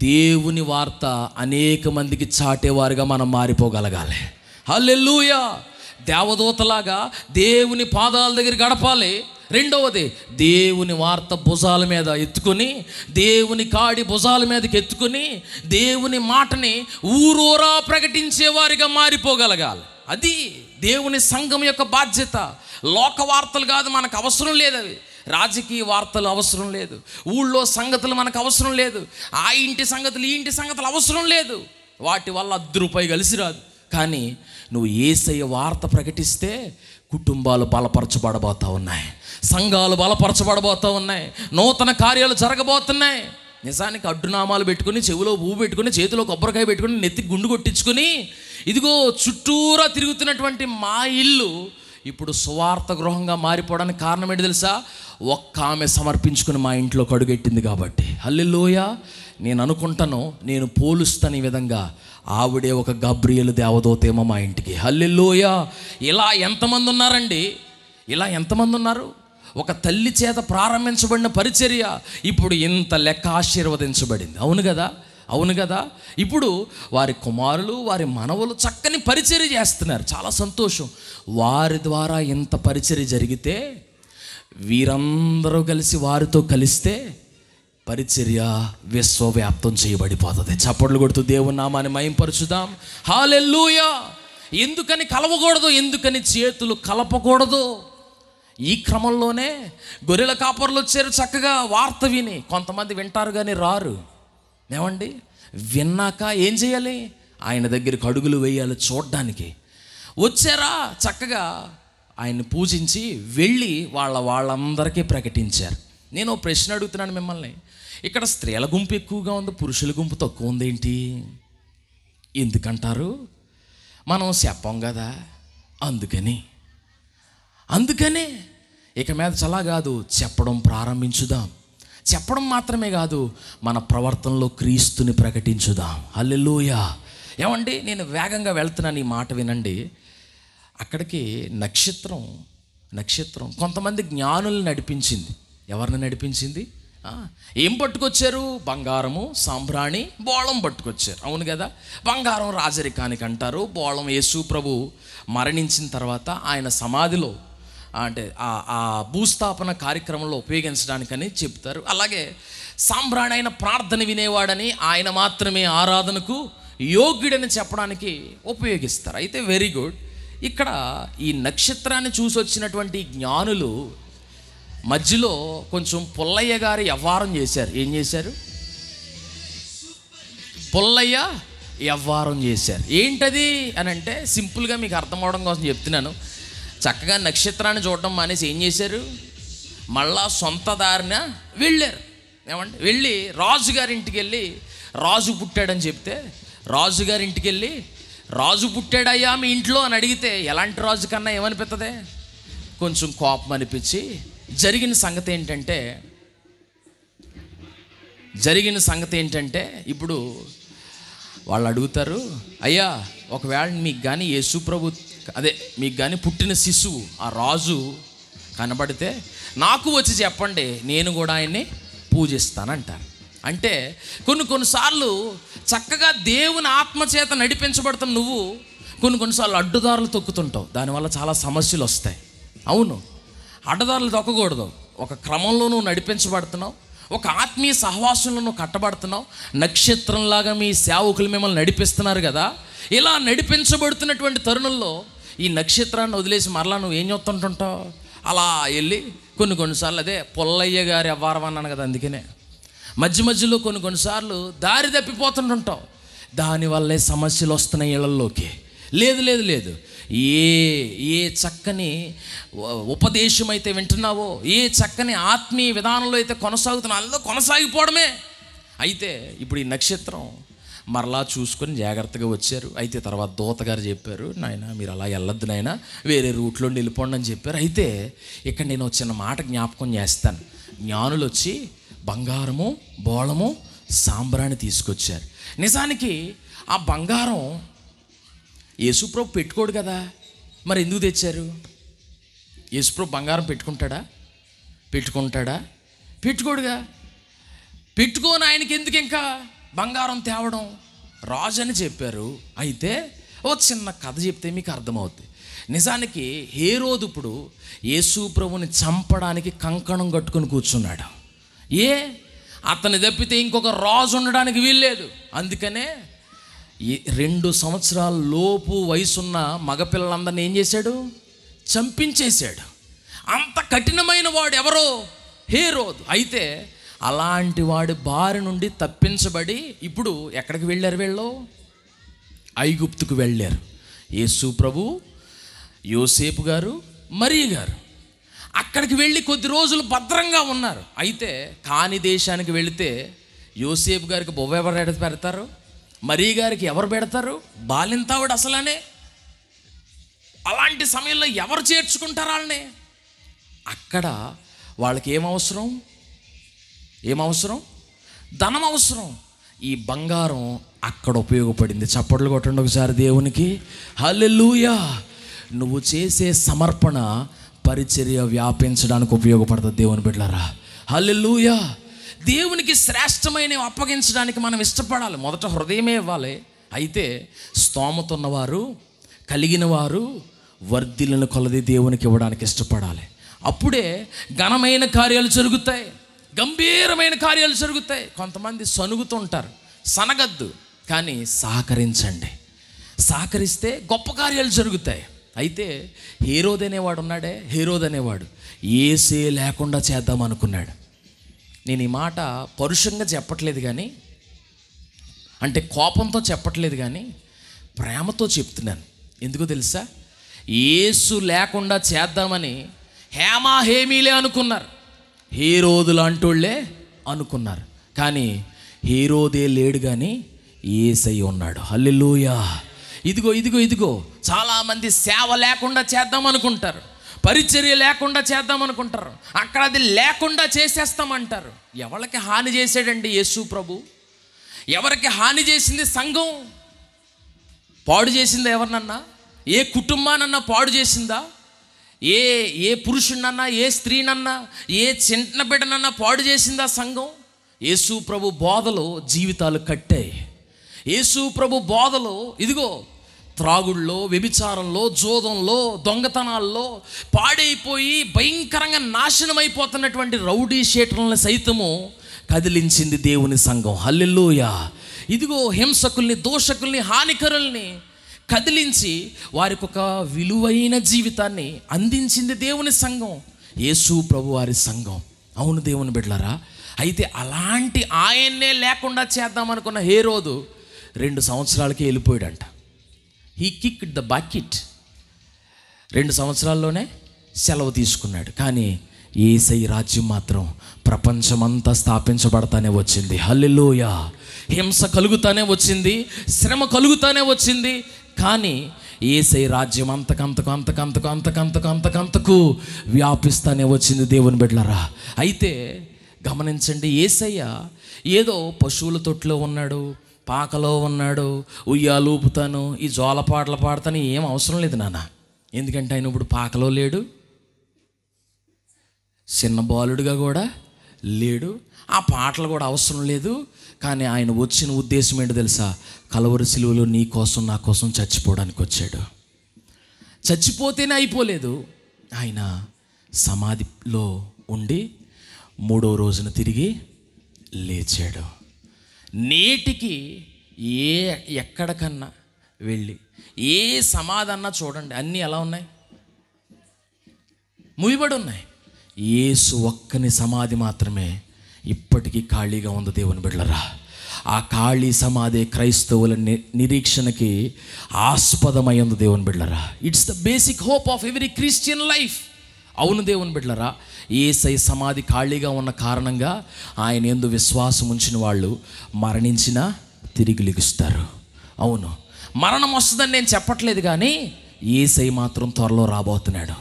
దేవుని వార్త అనేక మందికి చాటేవారుగా మనం మారిపోగలగాలి హల్లెలూయా దేవదూతలాగా దేవుని పాదాల దగ్గర గడపాలి రెండవది దేవుని వార్త భుజాల మీద ఎత్తుకొని దేవుని కాడి భుజాల మీదకి ఎత్తుకొని దేవుని మాటని ఊరూరా ప్రకటించేవారిగా మారిపోగలగాలి అది దేవుని సంఘం యొక్క బాధ్యత లోక వార్తలు కాదు మనకు అవసరం లేదు అవి రాజకీయ వార్తలు అవసరం లేదు ఊళ్ళో సంగతులు మనకు అవసరం లేదు ఆ ఇంటి సంగతులు ఈ ఇంటి సంగతులు అవసరం లేదు వాటి వల్ల పై కలిసి రాదు కానీ నువ్వు ఏసయ్య వార్త ప్రకటిస్తే కుటుంబాలు బలపరచబడబోతూ ఉన్నాయి సంఘాలు బలపరచబడబోతూ ఉన్నాయి నూతన కార్యాలు జరగబోతున్నాయి నిజానికి అడ్డునామాలు పెట్టుకుని చెవిలో పువ్వు పెట్టుకుని చేతిలో కొబ్బరికాయ పెట్టుకుని నెత్తి గుండు కొట్టించుకుని ఇదిగో చుట్టూరా తిరుగుతున్నటువంటి మా ఇల్లు ఇప్పుడు సువార్త గృహంగా మారిపోవడానికి కారణం ఏంటి తెలుసా ఒక్క ఆమె సమర్పించుకుని మా ఇంట్లో కడుగెట్టింది కాబట్టి హల్లెలోయ నేను అనుకుంటాను నేను పోలుస్తాను ఈ విధంగా ఆవిడే ఒక గబ్రియలు దేవదోతేమో మా ఇంటికి హల్లెల్లోయ ఇలా ఎంతమంది ఉన్నారండి ఇలా ఎంతమంది ఉన్నారు ఒక తల్లి చేత ప్రారంభించబడిన పరిచర్య ఇప్పుడు ఇంత లెక్క ఆశీర్వదించబడింది అవును కదా అవును కదా ఇప్పుడు వారి కుమారులు వారి మనవలు చక్కని పరిచర్య చేస్తున్నారు చాలా సంతోషం వారి ద్వారా ఇంత పరిచర్య జరిగితే వీరందరూ కలిసి వారితో కలిస్తే పరిచర్య విశ్వవ్యాప్తం చేయబడిపోతుంది చప్పట్లు కొడుతూ దేవుని నామాన్ని మయంపరుచుదాం హాలెల్లూయ ఎందుకని కలవకూడదు ఎందుకని చేతులు కలపకూడదు ఈ క్రమంలోనే గొర్రెల కాపర్లు వచ్చారు చక్కగా వార్త విని కొంతమంది వింటారు కానీ రారు ఏమండి విన్నాక ఏం చేయాలి ఆయన దగ్గరికి అడుగులు వేయాలి చూడ్డానికి వచ్చారా చక్కగా ఆయన్ని పూజించి వెళ్ళి వాళ్ళ వాళ్ళందరికీ ప్రకటించారు నేను ప్రశ్న అడుగుతున్నాను మిమ్మల్ని ఇక్కడ స్త్రీల గుంపు ఎక్కువగా ఉంది పురుషుల గుంపు తక్కువ ఉంది ఏంటి ఎందుకంటారు మనం చెప్పం కదా అందుకని అందుకనే ఇక మీద చలా కాదు చెప్పడం ప్రారంభించుదాం చెప్పడం మాత్రమే కాదు మన ప్రవర్తనలో క్రీస్తుని ప్రకటించుదాం అల్లెలుయా ఏమండి నేను వేగంగా వెళ్తున్నాను ఈ మాట వినండి అక్కడికి నక్షత్రం నక్షత్రం కొంతమంది జ్ఞానుల్ని నడిపించింది ఎవరిని నడిపించింది ఏం పట్టుకొచ్చారు బంగారము సాంబ్రాణి బోళం పట్టుకొచ్చారు అవును కదా బంగారం రాజరికానికి అంటారు బోళం యేసు ప్రభు మరణించిన తర్వాత ఆయన సమాధిలో అంటే ఆ భూస్థాపన కార్యక్రమంలో ఉపయోగించడానికని చెప్తారు అలాగే సాంబ్రాణి అయిన ప్రార్థన వినేవాడని ఆయన మాత్రమే ఆరాధనకు యోగ్యుడని చెప్పడానికి ఉపయోగిస్తారు అయితే వెరీ గుడ్ ఇక్కడ ఈ నక్షత్రాన్ని చూసి వచ్చినటువంటి జ్ఞానులు మధ్యలో కొంచెం పుల్లయ్య గారు వ్యవహారం చేశారు ఏం చేశారు పుల్లయ్య వ్యవహారం చేశారు ఏంటది అని అంటే సింపుల్గా మీకు అర్థం అవడం కోసం చెప్తున్నాను చక్కగా నక్షత్రాన్ని చూడటం మానేసి ఏం చేశారు మళ్ళా సొంత దారిన వెళ్ళారు ఏమంటే వెళ్ళి రాజుగారింటికి వెళ్ళి రాజు పుట్టాడని చెప్తే రాజుగారింటికి వెళ్ళి రాజు పుట్టాడయ్యా మీ ఇంట్లో అని అడిగితే ఎలాంటి రాజు కన్నా ఏమనిపిస్తుంది కొంచెం కోపం అనిపించి జరిగిన సంగతి ఏంటంటే జరిగిన సంగతి ఏంటంటే ఇప్పుడు వాళ్ళు అడుగుతారు అయ్యా ఒకవేళ మీకు కానీ యేసుప్రభు అదే మీకు కానీ పుట్టిన శిశువు ఆ రాజు కనబడితే నాకు వచ్చి చెప్పండి నేను కూడా ఆయన్ని పూజిస్తానంటారు అంటే కొన్ని కొన్నిసార్లు చక్కగా దేవుని ఆత్మచేత నడిపించబడుతున్న నువ్వు కొన్ని కొన్నిసార్లు అడ్డుదారులు తొక్కుతుంటావు దానివల్ల చాలా సమస్యలు వస్తాయి అవును అడ్డదారులు తొక్కకూడదు ఒక క్రమంలోనూ నడిపించబడుతున్నావు ఒక ఆత్మీయ సహవాసంలోనూ కట్టబడుతున్నావు నక్షత్రంలాగా మీ సేవకులు మిమ్మల్ని నడిపిస్తున్నారు కదా ఇలా నడిపించబడుతున్నటువంటి తరుణంలో ఈ నక్షత్రాన్ని వదిలేసి మరలా నువ్వు ఏం చూస్తుంటుంటావు అలా వెళ్ళి కొన్ని కొన్నిసార్లు అదే పొల్లయ్య గారి అవ్వారం అన్నాను కదా అందుకనే మధ్య మధ్యలో కొన్ని కొన్నిసార్లు దారి తప్పిపోతుంటుంటావు దానివల్లే సమస్యలు వస్తున్నాయి ఇళ్లలోకి లేదు లేదు లేదు ఏ ఏ చక్కని ఉపదేశం అయితే వింటున్నావో ఏ చక్కని ఆత్మీయ విధానంలో అయితే కొనసాగుతున్నావు అందులో కొనసాగిపోవడమే అయితే ఇప్పుడు ఈ నక్షత్రం మరలా చూసుకొని జాగ్రత్తగా వచ్చారు అయితే తర్వాత దోతగారు చెప్పారు నాయన మీరు అలా వెళ్ళొద్దు నాయన వేరే రూట్లో వెళ్ళిపోండి అని చెప్పారు అయితే ఇక్కడ నేను చిన్న మాట జ్ఞాపకం చేస్తాను జ్ఞానులు వచ్చి బంగారము బోళము సాంబ్రాన్ని తీసుకొచ్చారు నిజానికి ఆ బంగారం యేసుప్రభు పెట్టుకోడు కదా మరి ఎందుకు తెచ్చారు యేసుప్రభు బంగారం పెట్టుకుంటాడా పెట్టుకుంటాడా పెట్టుకోడుగా పెట్టుకోని ఆయనకి ఎందుకు ఇంకా బంగారం తేవడం రాజు అని చెప్పారు అయితే ఒక చిన్న కథ చెప్తే మీకు అర్థమవుతుంది నిజానికి రోజు ఇప్పుడు యేసు ప్రభుని చంపడానికి కంకణం కట్టుకుని కూర్చున్నాడు ఏ అతన్ని తప్పితే ఇంకొక రాజు ఉండడానికి వీల్లేదు అందుకనే ఈ రెండు సంవత్సరాల లోపు వయసున్న మగపిల్లలందరినీ ఏం చేశాడు చంపించేశాడు అంత కఠినమైన వాడు ఎవరో హేరోదు అయితే అలాంటి వాడి బారి నుండి తప్పించబడి ఇప్పుడు ఎక్కడికి వెళ్ళారు వీళ్ళు ఐగుప్తుకు వెళ్ళారు యేసు ప్రభు యోసేపు గారు మరీ గారు అక్కడికి వెళ్ళి కొద్ది రోజులు భద్రంగా ఉన్నారు అయితే కాని దేశానికి వెళితే యోసేపు గారికి బొవ్వెవరు పెడతారు మరీ గారికి ఎవరు పెడతారు బాలింతావిడు అసలనే అలాంటి సమయంలో ఎవరు చేర్చుకుంటారు వాళ్ళని అక్కడ వాళ్ళకి ఏం అవసరం ఏం అవసరం ధనం అవసరం ఈ బంగారం అక్కడ ఉపయోగపడింది చప్పట్లు కొట్టండి ఒకసారి దేవునికి హల్లెలూయా నువ్వు చేసే సమర్పణ పరిచర్య వ్యాపించడానికి ఉపయోగపడుతుంది దేవుని బిడ్డలారా హల్లెలూయా దేవునికి శ్రేష్టమైన అప్పగించడానికి మనం ఇష్టపడాలి మొదట హృదయమే ఇవ్వాలి అయితే స్తోమతున్నవారు కలిగిన వారు వర్ధిలను కొలది దేవునికి ఇవ్వడానికి ఇష్టపడాలి అప్పుడే ఘనమైన కార్యాలు జరుగుతాయి గంభీరమైన కార్యాలు జరుగుతాయి కొంతమంది సనుగుతుంటారు సనగద్దు కానీ సహకరించండి సహకరిస్తే గొప్ప కార్యాలు జరుగుతాయి అయితే హీరోద్ అనేవాడు ఉన్నాడే హీరోద్ అనేవాడు ఏసే లేకుండా చేద్దాం అనుకున్నాడు నేను ఈ మాట పరుషంగా చెప్పట్లేదు కానీ అంటే కోపంతో చెప్పట్లేదు కానీ ప్రేమతో చెప్తున్నాను ఎందుకు తెలుసా ఏసు లేకుండా చేద్దామని హేమా హేమీలే అనుకున్నారు హీరోదులు లాంటోళ్ళే అనుకున్నారు కానీ హీరోదే లేడు కానీ ఏసై ఉన్నాడు హల్లెలూయా ఇదిగో ఇదిగో ఇదిగో చాలామంది సేవ లేకుండా చేద్దాం అనుకుంటారు పరిచర్య లేకుండా చేద్దాం అనుకుంటారు అక్కడ అది లేకుండా చేసేస్తామంటారు ఎవరికి హాని చేశాడండి యేసు ప్రభు ఎవరికి హాని చేసింది సంఘం పాడు చేసిందా ఎవరినన్నా ఏ కుటుంబానన్నా పాడు చేసిందా ఏ ఏ పురుషుడినన్నా ఏ స్త్రీనన్నా ఏ చిన్న బిడ్డనన్నా పాడు చేసిందా సంఘం యేసు ప్రభు బోధలో జీవితాలు కట్టాయి యేసు ప్రభు బోధలో ఇదిగో త్రాగుల్లో వ్యభిచారంలో జోదంలో దొంగతనాల్లో పాడైపోయి భయంకరంగా నాశనమైపోతున్నటువంటి రౌడీ షేటర్లను సైతము కదిలించింది దేవుని సంఘం హల్లెల్లోయ ఇదిగో హింసకుల్ని దోషకుల్ని హానికరుల్ని కదిలించి వారికి ఒక విలువైన జీవితాన్ని అందించింది దేవుని సంఘం యేసు ప్రభు వారి సంఘం అవును దేవుని బిడ్డలారా అయితే అలాంటి ఆయన్నే లేకుండా చేద్దామనుకున్న హేరోదు రెండు సంవత్సరాలకే వెళ్ళిపోయాడంట హీ కిక్ ద బకెట్ రెండు సంవత్సరాల్లోనే సెలవు తీసుకున్నాడు కానీ ఏసై రాజ్యం మాత్రం ప్రపంచమంతా స్థాపించబడతానే వచ్చింది హల్లెలూయ హింస కలుగుతానే వచ్చింది శ్రమ కలుగుతానే వచ్చింది కానీ ఏసై రాజ్యం అంతకంతకు అంతకంతకు అంతకంతకు అంతకంతకు వ్యాపిస్తానే వచ్చింది దేవుని బిడ్డలరా అయితే గమనించండి ఏసయ్య ఏదో పశువుల తొట్టులో ఉన్నాడు పాకలో ఉన్నాడు ఉయ్యాలు ఊపుతాను ఈ జోల పాటలు పాడతాను ఏం అవసరం లేదు నాన్న ఎందుకంటే ఆయన ఇప్పుడు పాకలో లేడు చిన్న బాలుడుగా కూడా లేడు ఆ పాటలు కూడా అవసరం లేదు కానీ ఆయన వచ్చిన ఉద్దేశం ఏంటో తెలుసా కలవరి సిలువలో నీ కోసం నా కోసం చచ్చిపోవడానికి వచ్చాడు చచ్చిపోతేనే అయిపోలేదు ఆయన సమాధిలో ఉండి మూడో రోజున తిరిగి లేచాడు నేటికి ఏ ఎక్కడికన్నా వెళ్ళి ఏ సమాధన్నా చూడండి అన్నీ ఎలా ఉన్నాయి ముయబడి ఉన్నాయి ఏసు ఒక్కని సమాధి మాత్రమే ఇప్పటికీ ఖాళీగా ఉంది దేవుని బిడ్డరా ఆ ఖాళీ సమాధి క్రైస్తవుల నిరీక్షణకి ఆస్పదమై ఉంది దేవుని బిడ్డరా it's the basic hope of every Christian life అవును దేవుని బిడ్డలరా సై సమాధి ఖాళీగా ఉన్న కారణంగా ఆయన ఎందు విశ్వాసం ఉంచిన వాళ్ళు మరణించినా తిరిగి లిగుస్తారు అవును మరణం వస్తుందని నేను చెప్పట్లేదు కానీ ఏ సై మాత్రం త్వరలో రాబోతున్నాడు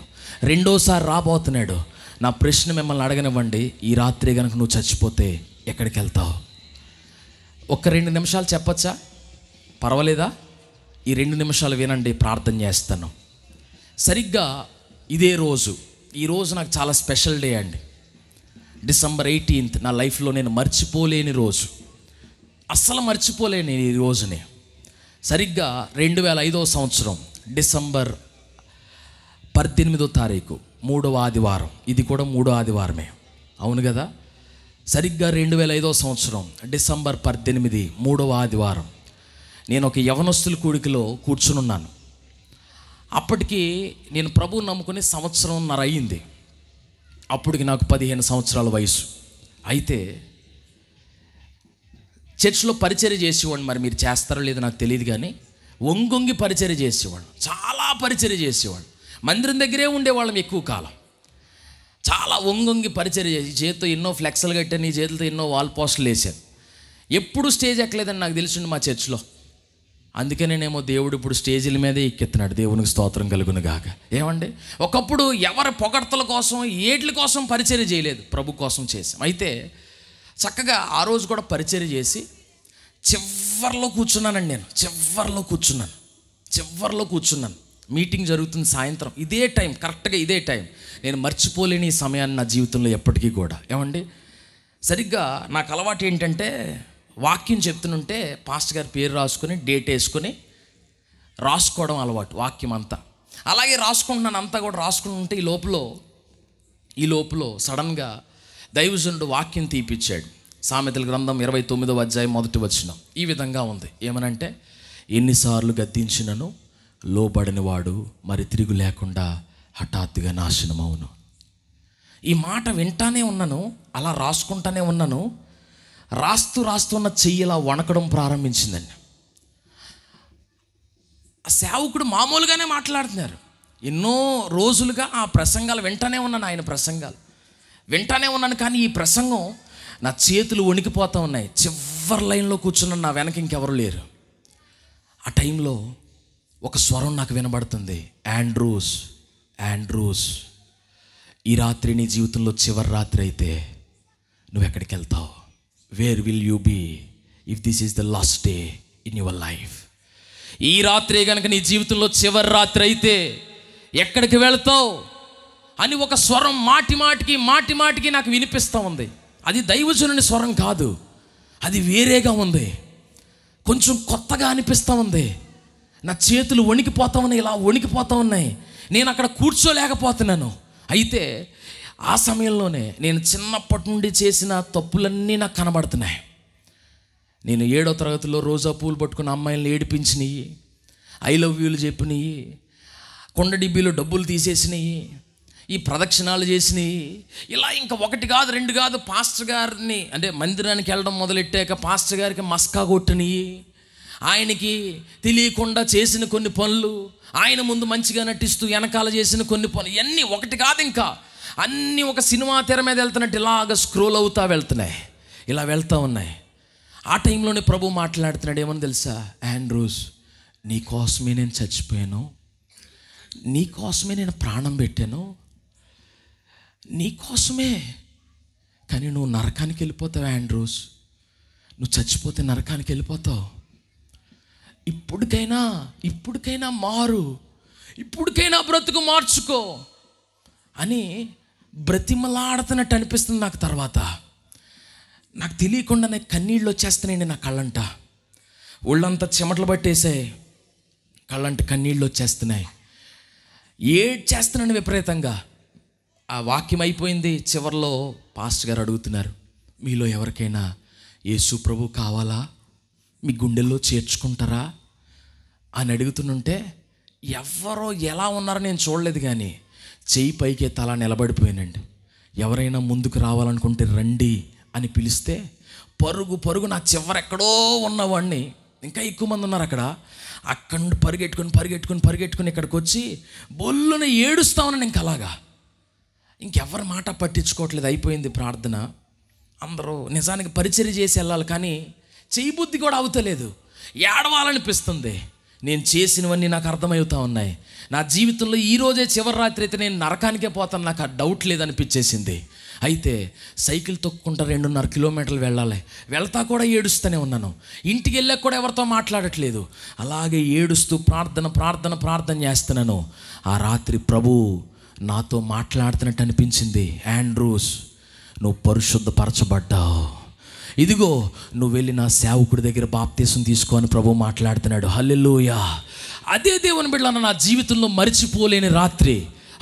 రెండోసారి రాబోతున్నాడు నా ప్రశ్న మిమ్మల్ని అడగనివ్వండి ఈ రాత్రి కనుక నువ్వు చచ్చిపోతే ఎక్కడికి వెళ్తావు ఒక్క రెండు నిమిషాలు చెప్పచ్చా పర్వాలేదా ఈ రెండు నిమిషాలు వినండి ప్రార్థన చేస్తాను సరిగ్గా ఇదే రోజు ఈరోజు నాకు చాలా స్పెషల్ డే అండి డిసెంబర్ ఎయిటీన్త్ నా లైఫ్లో నేను మర్చిపోలేని రోజు అస్సలు మర్చిపోలేని ఈ రోజుని సరిగ్గా రెండు వేల ఐదో సంవత్సరం డిసెంబర్ పద్దెనిమిదో తారీఖు మూడవ ఆదివారం ఇది కూడా మూడో ఆదివారమే అవును కదా సరిగ్గా రెండు వేల ఐదో సంవత్సరం డిసెంబర్ పద్దెనిమిది మూడవ ఆదివారం నేను ఒక యవనస్తుల కూడికిలో కూర్చునున్నాను అప్పటికి నేను ప్రభువు నమ్ముకుని సంవత్సరంన్నర అయ్యింది అప్పటికి నాకు పదిహేను సంవత్సరాల వయసు అయితే చర్చ్లో పరిచర్య చేసేవాడిని మరి మీరు చేస్తారో లేదో నాకు తెలియదు కానీ ఒంగొంగి పరిచయం చేసేవాడు చాలా పరిచర్య చేసేవాడు మందిరం దగ్గరే ఉండేవాళ్ళం ఎక్కువ కాలం చాలా ఒంగొంగి పరిచయం చేసి చేతితో ఎన్నో ఫ్లెక్సులు కట్టాను నీ చేతులతో ఎన్నో వాల్ పోస్టులు వేశాను ఎప్పుడు స్టేజ్ ఎక్కలేదని నాకు తెలిసిండు మా చర్చ్లో అందుకనేనేమో దేవుడు ఇప్పుడు స్టేజీల మీదే ఎక్కెత్తున్నాడు దేవునికి స్తోత్రం కలుగును గాక ఏమండి ఒకప్పుడు ఎవరి పొగడ్తల కోసం ఏట్ల కోసం పరిచర్య చేయలేదు ప్రభు కోసం చేసాం అయితే చక్కగా ఆ రోజు కూడా పరిచర్య చేసి చివర్లో కూర్చున్నానండి నేను చివర్లో కూర్చున్నాను చివర్లో కూర్చున్నాను మీటింగ్ జరుగుతుంది సాయంత్రం ఇదే టైం కరెక్ట్గా ఇదే టైం నేను మర్చిపోలేని సమయాన్ని నా జీవితంలో ఎప్పటికీ కూడా ఏమండి సరిగ్గా నాకు అలవాటు ఏంటంటే వాక్యం చెప్తుంటే పాస్టర్ గారి పేరు రాసుకుని డేట్ వేసుకొని రాసుకోవడం అలవాటు వాక్యం అంతా అలాగే రాసుకుంటున్నాను అంతా కూడా రాసుకుని ఉంటే ఈ లోపల ఈ లోపల సడన్గా దైవజనుడు వాక్యం తీపిచ్చాడు సామెతల గ్రంథం ఇరవై తొమ్మిదవ అధ్యాయం మొదటి వచ్చిన ఈ విధంగా ఉంది ఏమనంటే ఎన్నిసార్లు గద్దించినను వాడు మరి తిరుగు లేకుండా హఠాత్తుగా నాశనమవును ఈ మాట వింటానే ఉన్నాను అలా రాసుకుంటానే ఉన్నాను రాస్తూ రాస్తున్న చెయ్యి ఇలా వణకడం ప్రారంభించిందండి ఆ సేవకుడు మామూలుగానే మాట్లాడుతున్నారు ఎన్నో రోజులుగా ఆ ప్రసంగాలు వింటానే ఉన్నాను ఆయన ప్రసంగాలు వింటానే ఉన్నాను కానీ ఈ ప్రసంగం నా చేతులు వణికిపోతూ ఉన్నాయి చివరి లైన్లో కూర్చున్న నా వెనక ఇంకెవరు లేరు ఆ టైంలో ఒక స్వరం నాకు వినబడుతుంది యాండ్రూస్ యాండ్రూస్ ఈ రాత్రి నీ జీవితంలో చివరి రాత్రి అయితే నువ్వు ఎక్కడికి వెళ్తావు where will you be if this is the last day in your life ఈ రాత్రే కనుక నీ జీవితంలో చివరి రాత్రి అయితే ఎక్కడికి వెళ్తావు అని ఒక స్వరం మాటి మాటికి మాటి మాటికి నాకు వినిపిస్తూ ఉంది అది దైవజనుని స్వరం కాదు అది వేరేగా ఉంది కొంచెం కొత్తగా అనిపిస్తూ ఉంది నా చేతులు వణికిపోతా ఉన్నాయి ఇలా వణికిపోతూ ఉన్నాయి నేను అక్కడ కూర్చోలేకపోతున్నాను అయితే ఆ సమయంలోనే నేను చిన్నప్పటి నుండి చేసిన తప్పులన్నీ నాకు కనబడుతున్నాయి నేను ఏడో తరగతిలో రోజా పూలు పట్టుకున్న అమ్మాయిలను ఏడిపించినవి ఐ లవ్ యూలు చెప్పినవి కొండ డిబ్బీలో డబ్బులు తీసేసినవి ఈ ప్రదక్షిణాలు చేసినవి ఇలా ఇంకా ఒకటి కాదు రెండు కాదు పాస్టర్ గారిని అంటే మందిరానికి వెళ్ళడం మొదలెట్టాక పాస్టర్ గారికి మస్కా కొట్టినవి ఆయనకి తెలియకుండా చేసిన కొన్ని పనులు ఆయన ముందు మంచిగా నటిస్తూ వెనకాల చేసిన కొన్ని పనులు ఇవన్నీ ఒకటి కాదు ఇంకా అన్నీ ఒక సినిమా తెర మీద వెళ్తున్నట్టు ఇలాగ స్క్రోల్ అవుతా వెళ్తున్నాయి ఇలా వెళ్తూ ఉన్నాయి ఆ టైంలోనే ప్రభు మాట్లాడుతున్నాడు ఏమని తెలుసా ఆండ్రూస్ నీ కోసమే నేను చచ్చిపోయాను నీ కోసమే నేను ప్రాణం పెట్టాను నీ కోసమే కానీ నువ్వు నరకానికి వెళ్ళిపోతావు ఆండ్రూస్ నువ్వు చచ్చిపోతే నరకానికి వెళ్ళిపోతావు ఇప్పటికైనా ఇప్పటికైనా మారు ఇప్పుడికైనా బ్రతుకు మార్చుకో అని బ్రతిమలాడుతున్నట్టు అనిపిస్తుంది నాకు తర్వాత నాకు తెలియకుండానే కన్నీళ్ళు వచ్చేస్తున్నాయండి నా కళ్ళంట ఒళ్ళంతా చెమటలు పట్టేసే కళ్ళంట కన్నీళ్ళు వచ్చేస్తున్నాయి చేస్తున్నాను విపరీతంగా ఆ వాక్యం అయిపోయింది చివరిలో పాస్ట్ గారు అడుగుతున్నారు మీలో ఎవరికైనా యేసు ప్రభు కావాలా మీ గుండెల్లో చేర్చుకుంటారా అని అడుగుతుంటే ఎవరో ఎలా ఉన్నారో నేను చూడలేదు కానీ చేయి పైకే తల నిలబడిపోయానండి ఎవరైనా ముందుకు రావాలనుకుంటే రండి అని పిలిస్తే పరుగు పరుగు నా చివరెక్కడో ఉన్నవాడిని ఇంకా ఎక్కువ మంది ఉన్నారు అక్కడ అక్కడ పరిగెట్టుకుని పరిగెట్టుకుని పరిగెట్టుకుని ఇక్కడికి వచ్చి బొల్లున ఏడుస్తా ఉన్నాను ఇంక అలాగా ఇంకెవరి మాట పట్టించుకోవట్లేదు అయిపోయింది ప్రార్థన అందరూ నిజానికి పరిచయం చేసి వెళ్ళాలి కానీ చేయబుద్ధి కూడా అవుతలేదు ఏడవాలనిపిస్తుంది నేను చేసినవన్నీ నాకు అర్థమవుతా ఉన్నాయి నా జీవితంలో ఈరోజే చివరి రాత్రి అయితే నేను నరకానికే పోతాను నాకు ఆ డౌట్ లేదనిపించేసింది అయితే సైకిల్ తొక్కుంటా రెండున్నర కిలోమీటర్లు వెళ్ళాలి వెళ్తా కూడా ఏడుస్తూనే ఉన్నాను ఇంటికి వెళ్ళాక కూడా ఎవరితో మాట్లాడట్లేదు అలాగే ఏడుస్తూ ప్రార్థన ప్రార్థన ప్రార్థన చేస్తున్నాను ఆ రాత్రి ప్రభు నాతో మాట్లాడుతున్నట్టు అనిపించింది యాండ్రూస్ నువ్వు పరిశుద్ధపరచబడ్డావు ఇదిగో నువ్వు వెళ్ళి నా సేవకుడి దగ్గర బాప్తీసం తీసుకొని ప్రభు మాట్లాడుతున్నాడు హల్లెలూయా అదే దేవుని బిడ్డలను నా జీవితంలో మరిచిపోలేని రాత్రి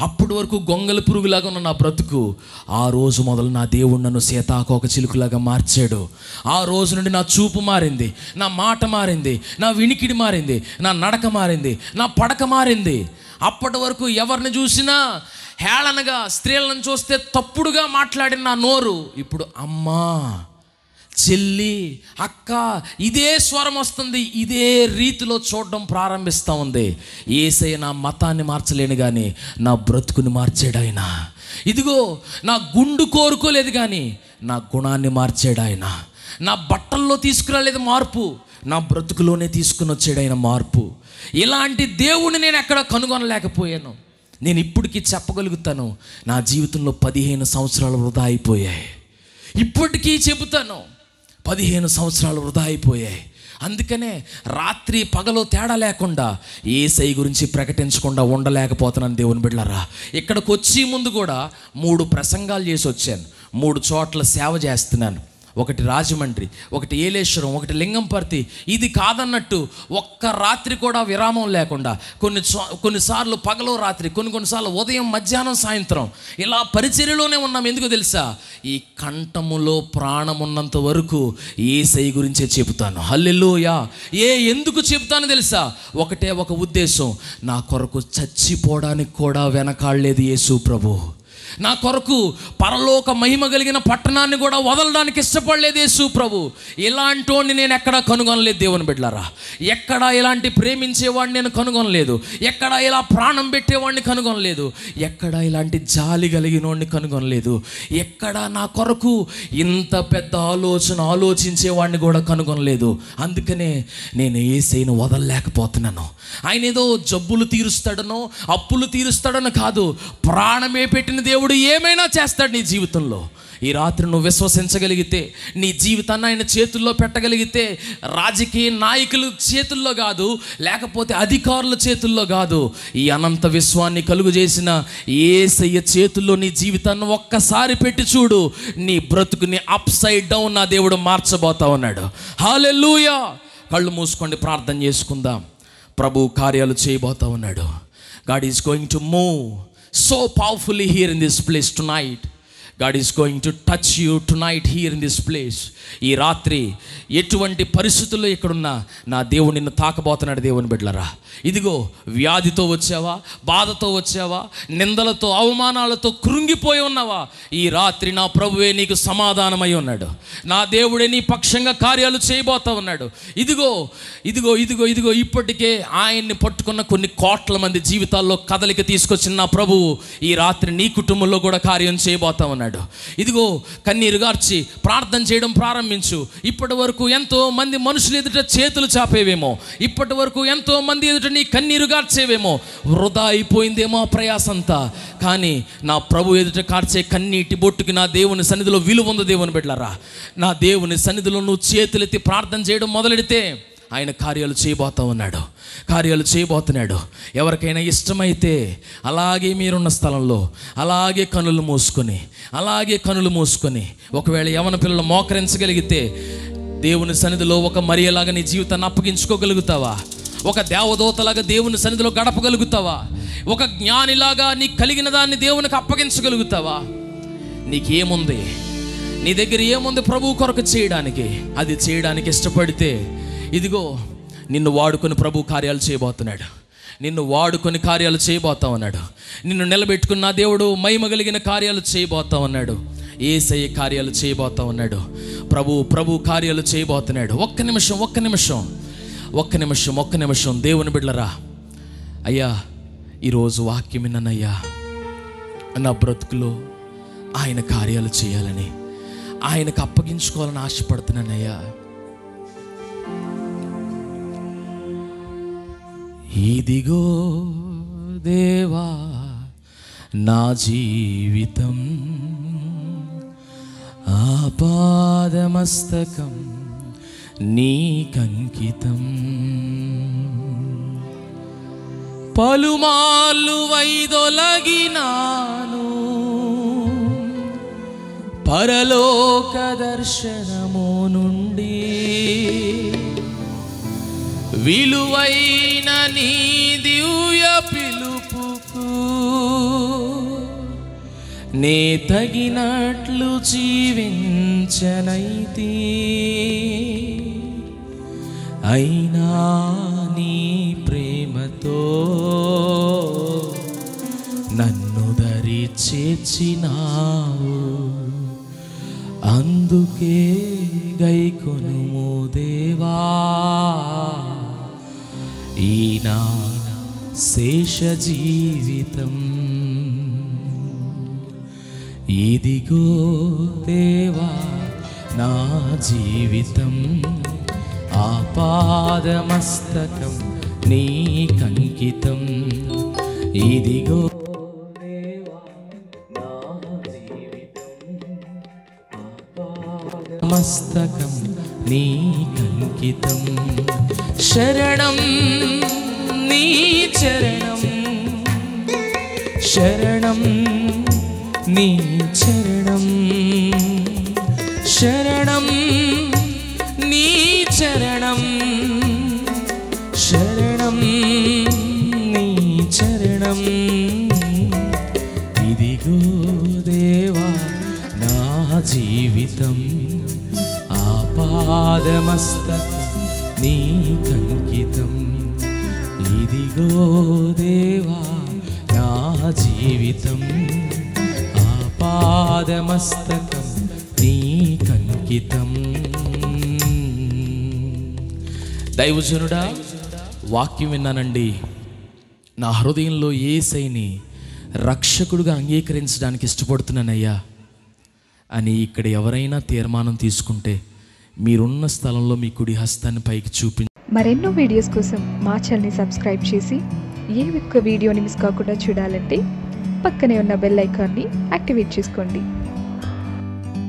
అప్పటి వరకు గొంగల పురుగులాగా ఉన్న నా బ్రతుకు ఆ రోజు మొదలు నా దేవుడు నన్ను సీతాకోక చిలుకులాగా మార్చాడు ఆ రోజు నుండి నా చూపు మారింది నా మాట మారింది నా వినికిడి మారింది నా నడక మారింది నా పడక మారింది అప్పటి వరకు ఎవరిని చూసినా హేళనగా స్త్రీలను చూస్తే తప్పుడుగా మాట్లాడిన నా నోరు ఇప్పుడు అమ్మా చెల్లి అక్క ఇదే స్వరం వస్తుంది ఇదే రీతిలో చూడడం ప్రారంభిస్తూ ఉంది ఏసై నా మతాన్ని మార్చలేను కానీ నా బ్రతుకుని మార్చేడాయన ఇదిగో నా గుండు కోరుకోలేదు కానీ నా గుణాన్ని మార్చేడాయన నా బట్టల్లో తీసుకురాలేదు మార్పు నా బ్రతుకులోనే తీసుకుని వచ్చాడైన మార్పు ఇలాంటి దేవుని నేను ఎక్కడ కనుగొనలేకపోయాను నేను ఇప్పటికీ చెప్పగలుగుతాను నా జీవితంలో పదిహేను సంవత్సరాలు వృధా అయిపోయాయి ఇప్పటికీ చెబుతాను పదిహేను సంవత్సరాలు వృధా అయిపోయాయి అందుకనే రాత్రి పగలు తేడా లేకుండా ఏసై గురించి ప్రకటించకుండా ఉండలేకపోతున్నాను దేవుని బిడ్డలరా ఇక్కడికి వచ్చి ముందు కూడా మూడు ప్రసంగాలు చేసి వచ్చాను మూడు చోట్ల సేవ చేస్తున్నాను ఒకటి రాజమండ్రి ఒకటి ఏలేశ్వరం ఒకటి లింగంపర్తి ఇది కాదన్నట్టు ఒక్క రాత్రి కూడా విరామం లేకుండా కొన్ని కొన్నిసార్లు పగలు రాత్రి కొన్ని కొన్నిసార్లు ఉదయం మధ్యాహ్నం సాయంత్రం ఇలా పరిచర్యలోనే ఉన్నాం ఎందుకు తెలుసా ఈ కంఠములో ప్రాణమున్నంత వరకు ఏ సై గురించే చెబుతాను హల్లెల్లోయా ఏ ఎందుకు చెబుతాను తెలుసా ఒకటే ఒక ఉద్దేశం నా కొరకు చచ్చిపోవడానికి కూడా వెనకాడలేదు యేసు ప్రభు నా కొరకు పరలోక మహిమ కలిగిన పట్టణాన్ని కూడా వదలడానికి ఇష్టపడలేదే సుప్రభు ఇలాంటి వాడిని నేను ఎక్కడా కనుగొనలేదు దేవుని బిడ్డలారా ఎక్కడా ఇలాంటి ప్రేమించేవాడిని నేను కనుగొనలేదు ఎక్కడా ఇలా ప్రాణం పెట్టేవాడిని కనుగొనలేదు ఎక్కడా ఇలాంటి జాలి కలిగిన వాడిని కనుగొనలేదు ఎక్కడా నా కొరకు ఇంత పెద్ద ఆలోచన ఆలోచించేవాడిని కూడా కనుగొనలేదు అందుకనే నేను ఏసైను వదలలేకపోతున్నాను ఆయన ఏదో జబ్బులు తీరుస్తాడనో అప్పులు తీరుస్తాడనో కాదు ప్రాణమే పెట్టిన దేవుడు దేవుడు ఏమైనా చేస్తాడు నీ జీవితంలో ఈ రాత్రి నువ్వు విశ్వసించగలిగితే నీ జీవితాన్ని ఆయన చేతుల్లో పెట్టగలిగితే రాజకీయ నాయకుల చేతుల్లో కాదు లేకపోతే అధికారుల చేతుల్లో కాదు ఈ అనంత విశ్వాన్ని కలుగు చేసిన ఏసయ్య చేతుల్లో నీ జీవితాన్ని ఒక్కసారి పెట్టి చూడు నీ బ్రతుకుని అప్ సైడ్ డౌన్ నా దేవుడు మార్చబోతా ఉన్నాడు హాలెల్లుయా కళ్ళు మూసుకోండి ప్రార్థన చేసుకుందాం ప్రభు కార్యాలు చేయబోతా ఉన్నాడు God is going to move so powerfully here in this place tonight. God is going to touch you tonight here in this place ఈ రాత్రి ఎటువంటి పరిస్థితుల్లో ఇక్కడున్నా నా దేవుడు నిన్ను తాకబోతున్నాడు దేవుని బిడ్డలరా ఇదిగో వ్యాధితో వచ్చావా బాధతో వచ్చావా నిందలతో అవమానాలతో కృంగిపోయి ఉన్నావా ఈ రాత్రి నా ప్రభువే నీకు సమాధానమై ఉన్నాడు నా దేవుడే నీ పక్షంగా కార్యాలు చేయబోతా ఉన్నాడు ఇదిగో ఇదిగో ఇదిగో ఇదిగో ఇప్పటికే ఆయన్ని పట్టుకున్న కొన్ని కోట్ల మంది జీవితాల్లో కదలిక తీసుకొచ్చిన నా ప్రభువు ఈ రాత్రి నీ కుటుంబంలో కూడా కార్యం చేయబోతా ఉన్నాడు అన్నాడు ఇదిగో కన్నీరు గార్చి ప్రార్థన చేయడం ప్రారంభించు ఇప్పటి వరకు ఎంతో మంది మనుషులు ఎదుట చేతులు చాపేవేమో ఇప్పటి వరకు ఎంతో మంది ఎదుట నీ కన్నీరు గార్చేవేమో వృధా అయిపోయిందేమో ప్రయాసంతా కానీ నా ప్రభు ఎదుట కార్చే కన్నీటి బొట్టుకి నా దేవుని సన్నిధిలో విలువ ఉంది దేవుని బిడ్డలరా నా దేవుని సన్నిధిలో నువ్వు చేతులెత్తి ప్రార్థన చేయడం మొదలెడితే ఆయన కార్యాలు చేయబోతా ఉన్నాడు కార్యాలు చేయబోతున్నాడు ఎవరికైనా ఇష్టమైతే అలాగే మీరున్న స్థలంలో అలాగే కనులు మూసుకొని అలాగే కనులు మూసుకొని ఒకవేళ యవన పిల్లలు మోకరించగలిగితే దేవుని సన్నిధిలో ఒక మరియలాగా నీ జీవితాన్ని అప్పగించుకోగలుగుతావా ఒక దేవదూతలాగా దేవుని సన్నిధిలో గడపగలుగుతావా ఒక జ్ఞానిలాగా నీకు కలిగిన దాన్ని దేవునికి అప్పగించగలుగుతావా నీకేముంది నీ దగ్గర ఏముంది ప్రభు కొరకు చేయడానికి అది చేయడానికి ఇష్టపడితే ఇదిగో నిన్ను వాడుకొని ప్రభు కార్యాలు చేయబోతున్నాడు నిన్ను వాడుకొని కార్యాలు చేయబోతా ఉన్నాడు నిన్ను నిలబెట్టుకున్న దేవుడు మహిమ కార్యాలు చేయబోతా ఉన్నాడు ఏసయ్య కార్యాలు చేయబోతా ఉన్నాడు ప్రభు ప్రభు కార్యాలు చేయబోతున్నాడు ఒక్క నిమిషం ఒక్క నిమిషం ఒక్క నిమిషం ఒక్క నిమిషం దేవుని బిడ్డలరా అయ్యా ఈరోజు వాక్యం విన్నానయ్యా నా బ్రతుకులో ఆయన కార్యాలు చేయాలని ఆయనకు అప్పగించుకోవాలని ఆశపడుతున్నానయ్యా ఇదిగో దేవా నా జీవితం ఆపాదమస్తకం నీకంకితం పలుమాలు వైదొలగినాను పరలోక దర్శనము నుండి విలువైన నీ దివ్య పిలుపుకు నే తగినట్లు జీవించనైతే అయినా నీ ప్రేమతో నన్ను దరి చేర్చినావు అందుకే గైకొనుము దేవా ఈనా శేష జీవితం ఇదిగో దేవా నా జీవితం ఆపాదమస్తకం నీ కంకితం ఇదిగో మస్తకం నీ నీకంకితం శరణం నీ చరణం శరణం నీ చరణం శరణం నీ చరణం శరణం నీ చరణం ఇదిగో దేవా నా జీవితం పాదమస్తక నీకంకితం ఇదిగో దేవా నా జీవితం ఆ పాదమస్తకం నీకంకితం దైవజనుడా వాక్యం విన్నానండి నా హృదయంలో ఏ సైని రక్షకుడుగా అంగీకరించడానికి ఇష్టపడుతున్నానయ్యా అని ఇక్కడ ఎవరైనా తీర్మానం తీసుకుంటే మీరున్న స్థలంలో మీ కుడి హస్తాన్ని పైకి చూపి మరెన్నో వీడియోస్ కోసం మా ఛానల్ని సబ్స్క్రైబ్ చేసి ఏ ఒక్క వీడియోని మిస్ కాకుండా చూడాలంటే పక్కనే ఉన్న బెల్ ఐకాన్ని యాక్టివేట్ చేసుకోండి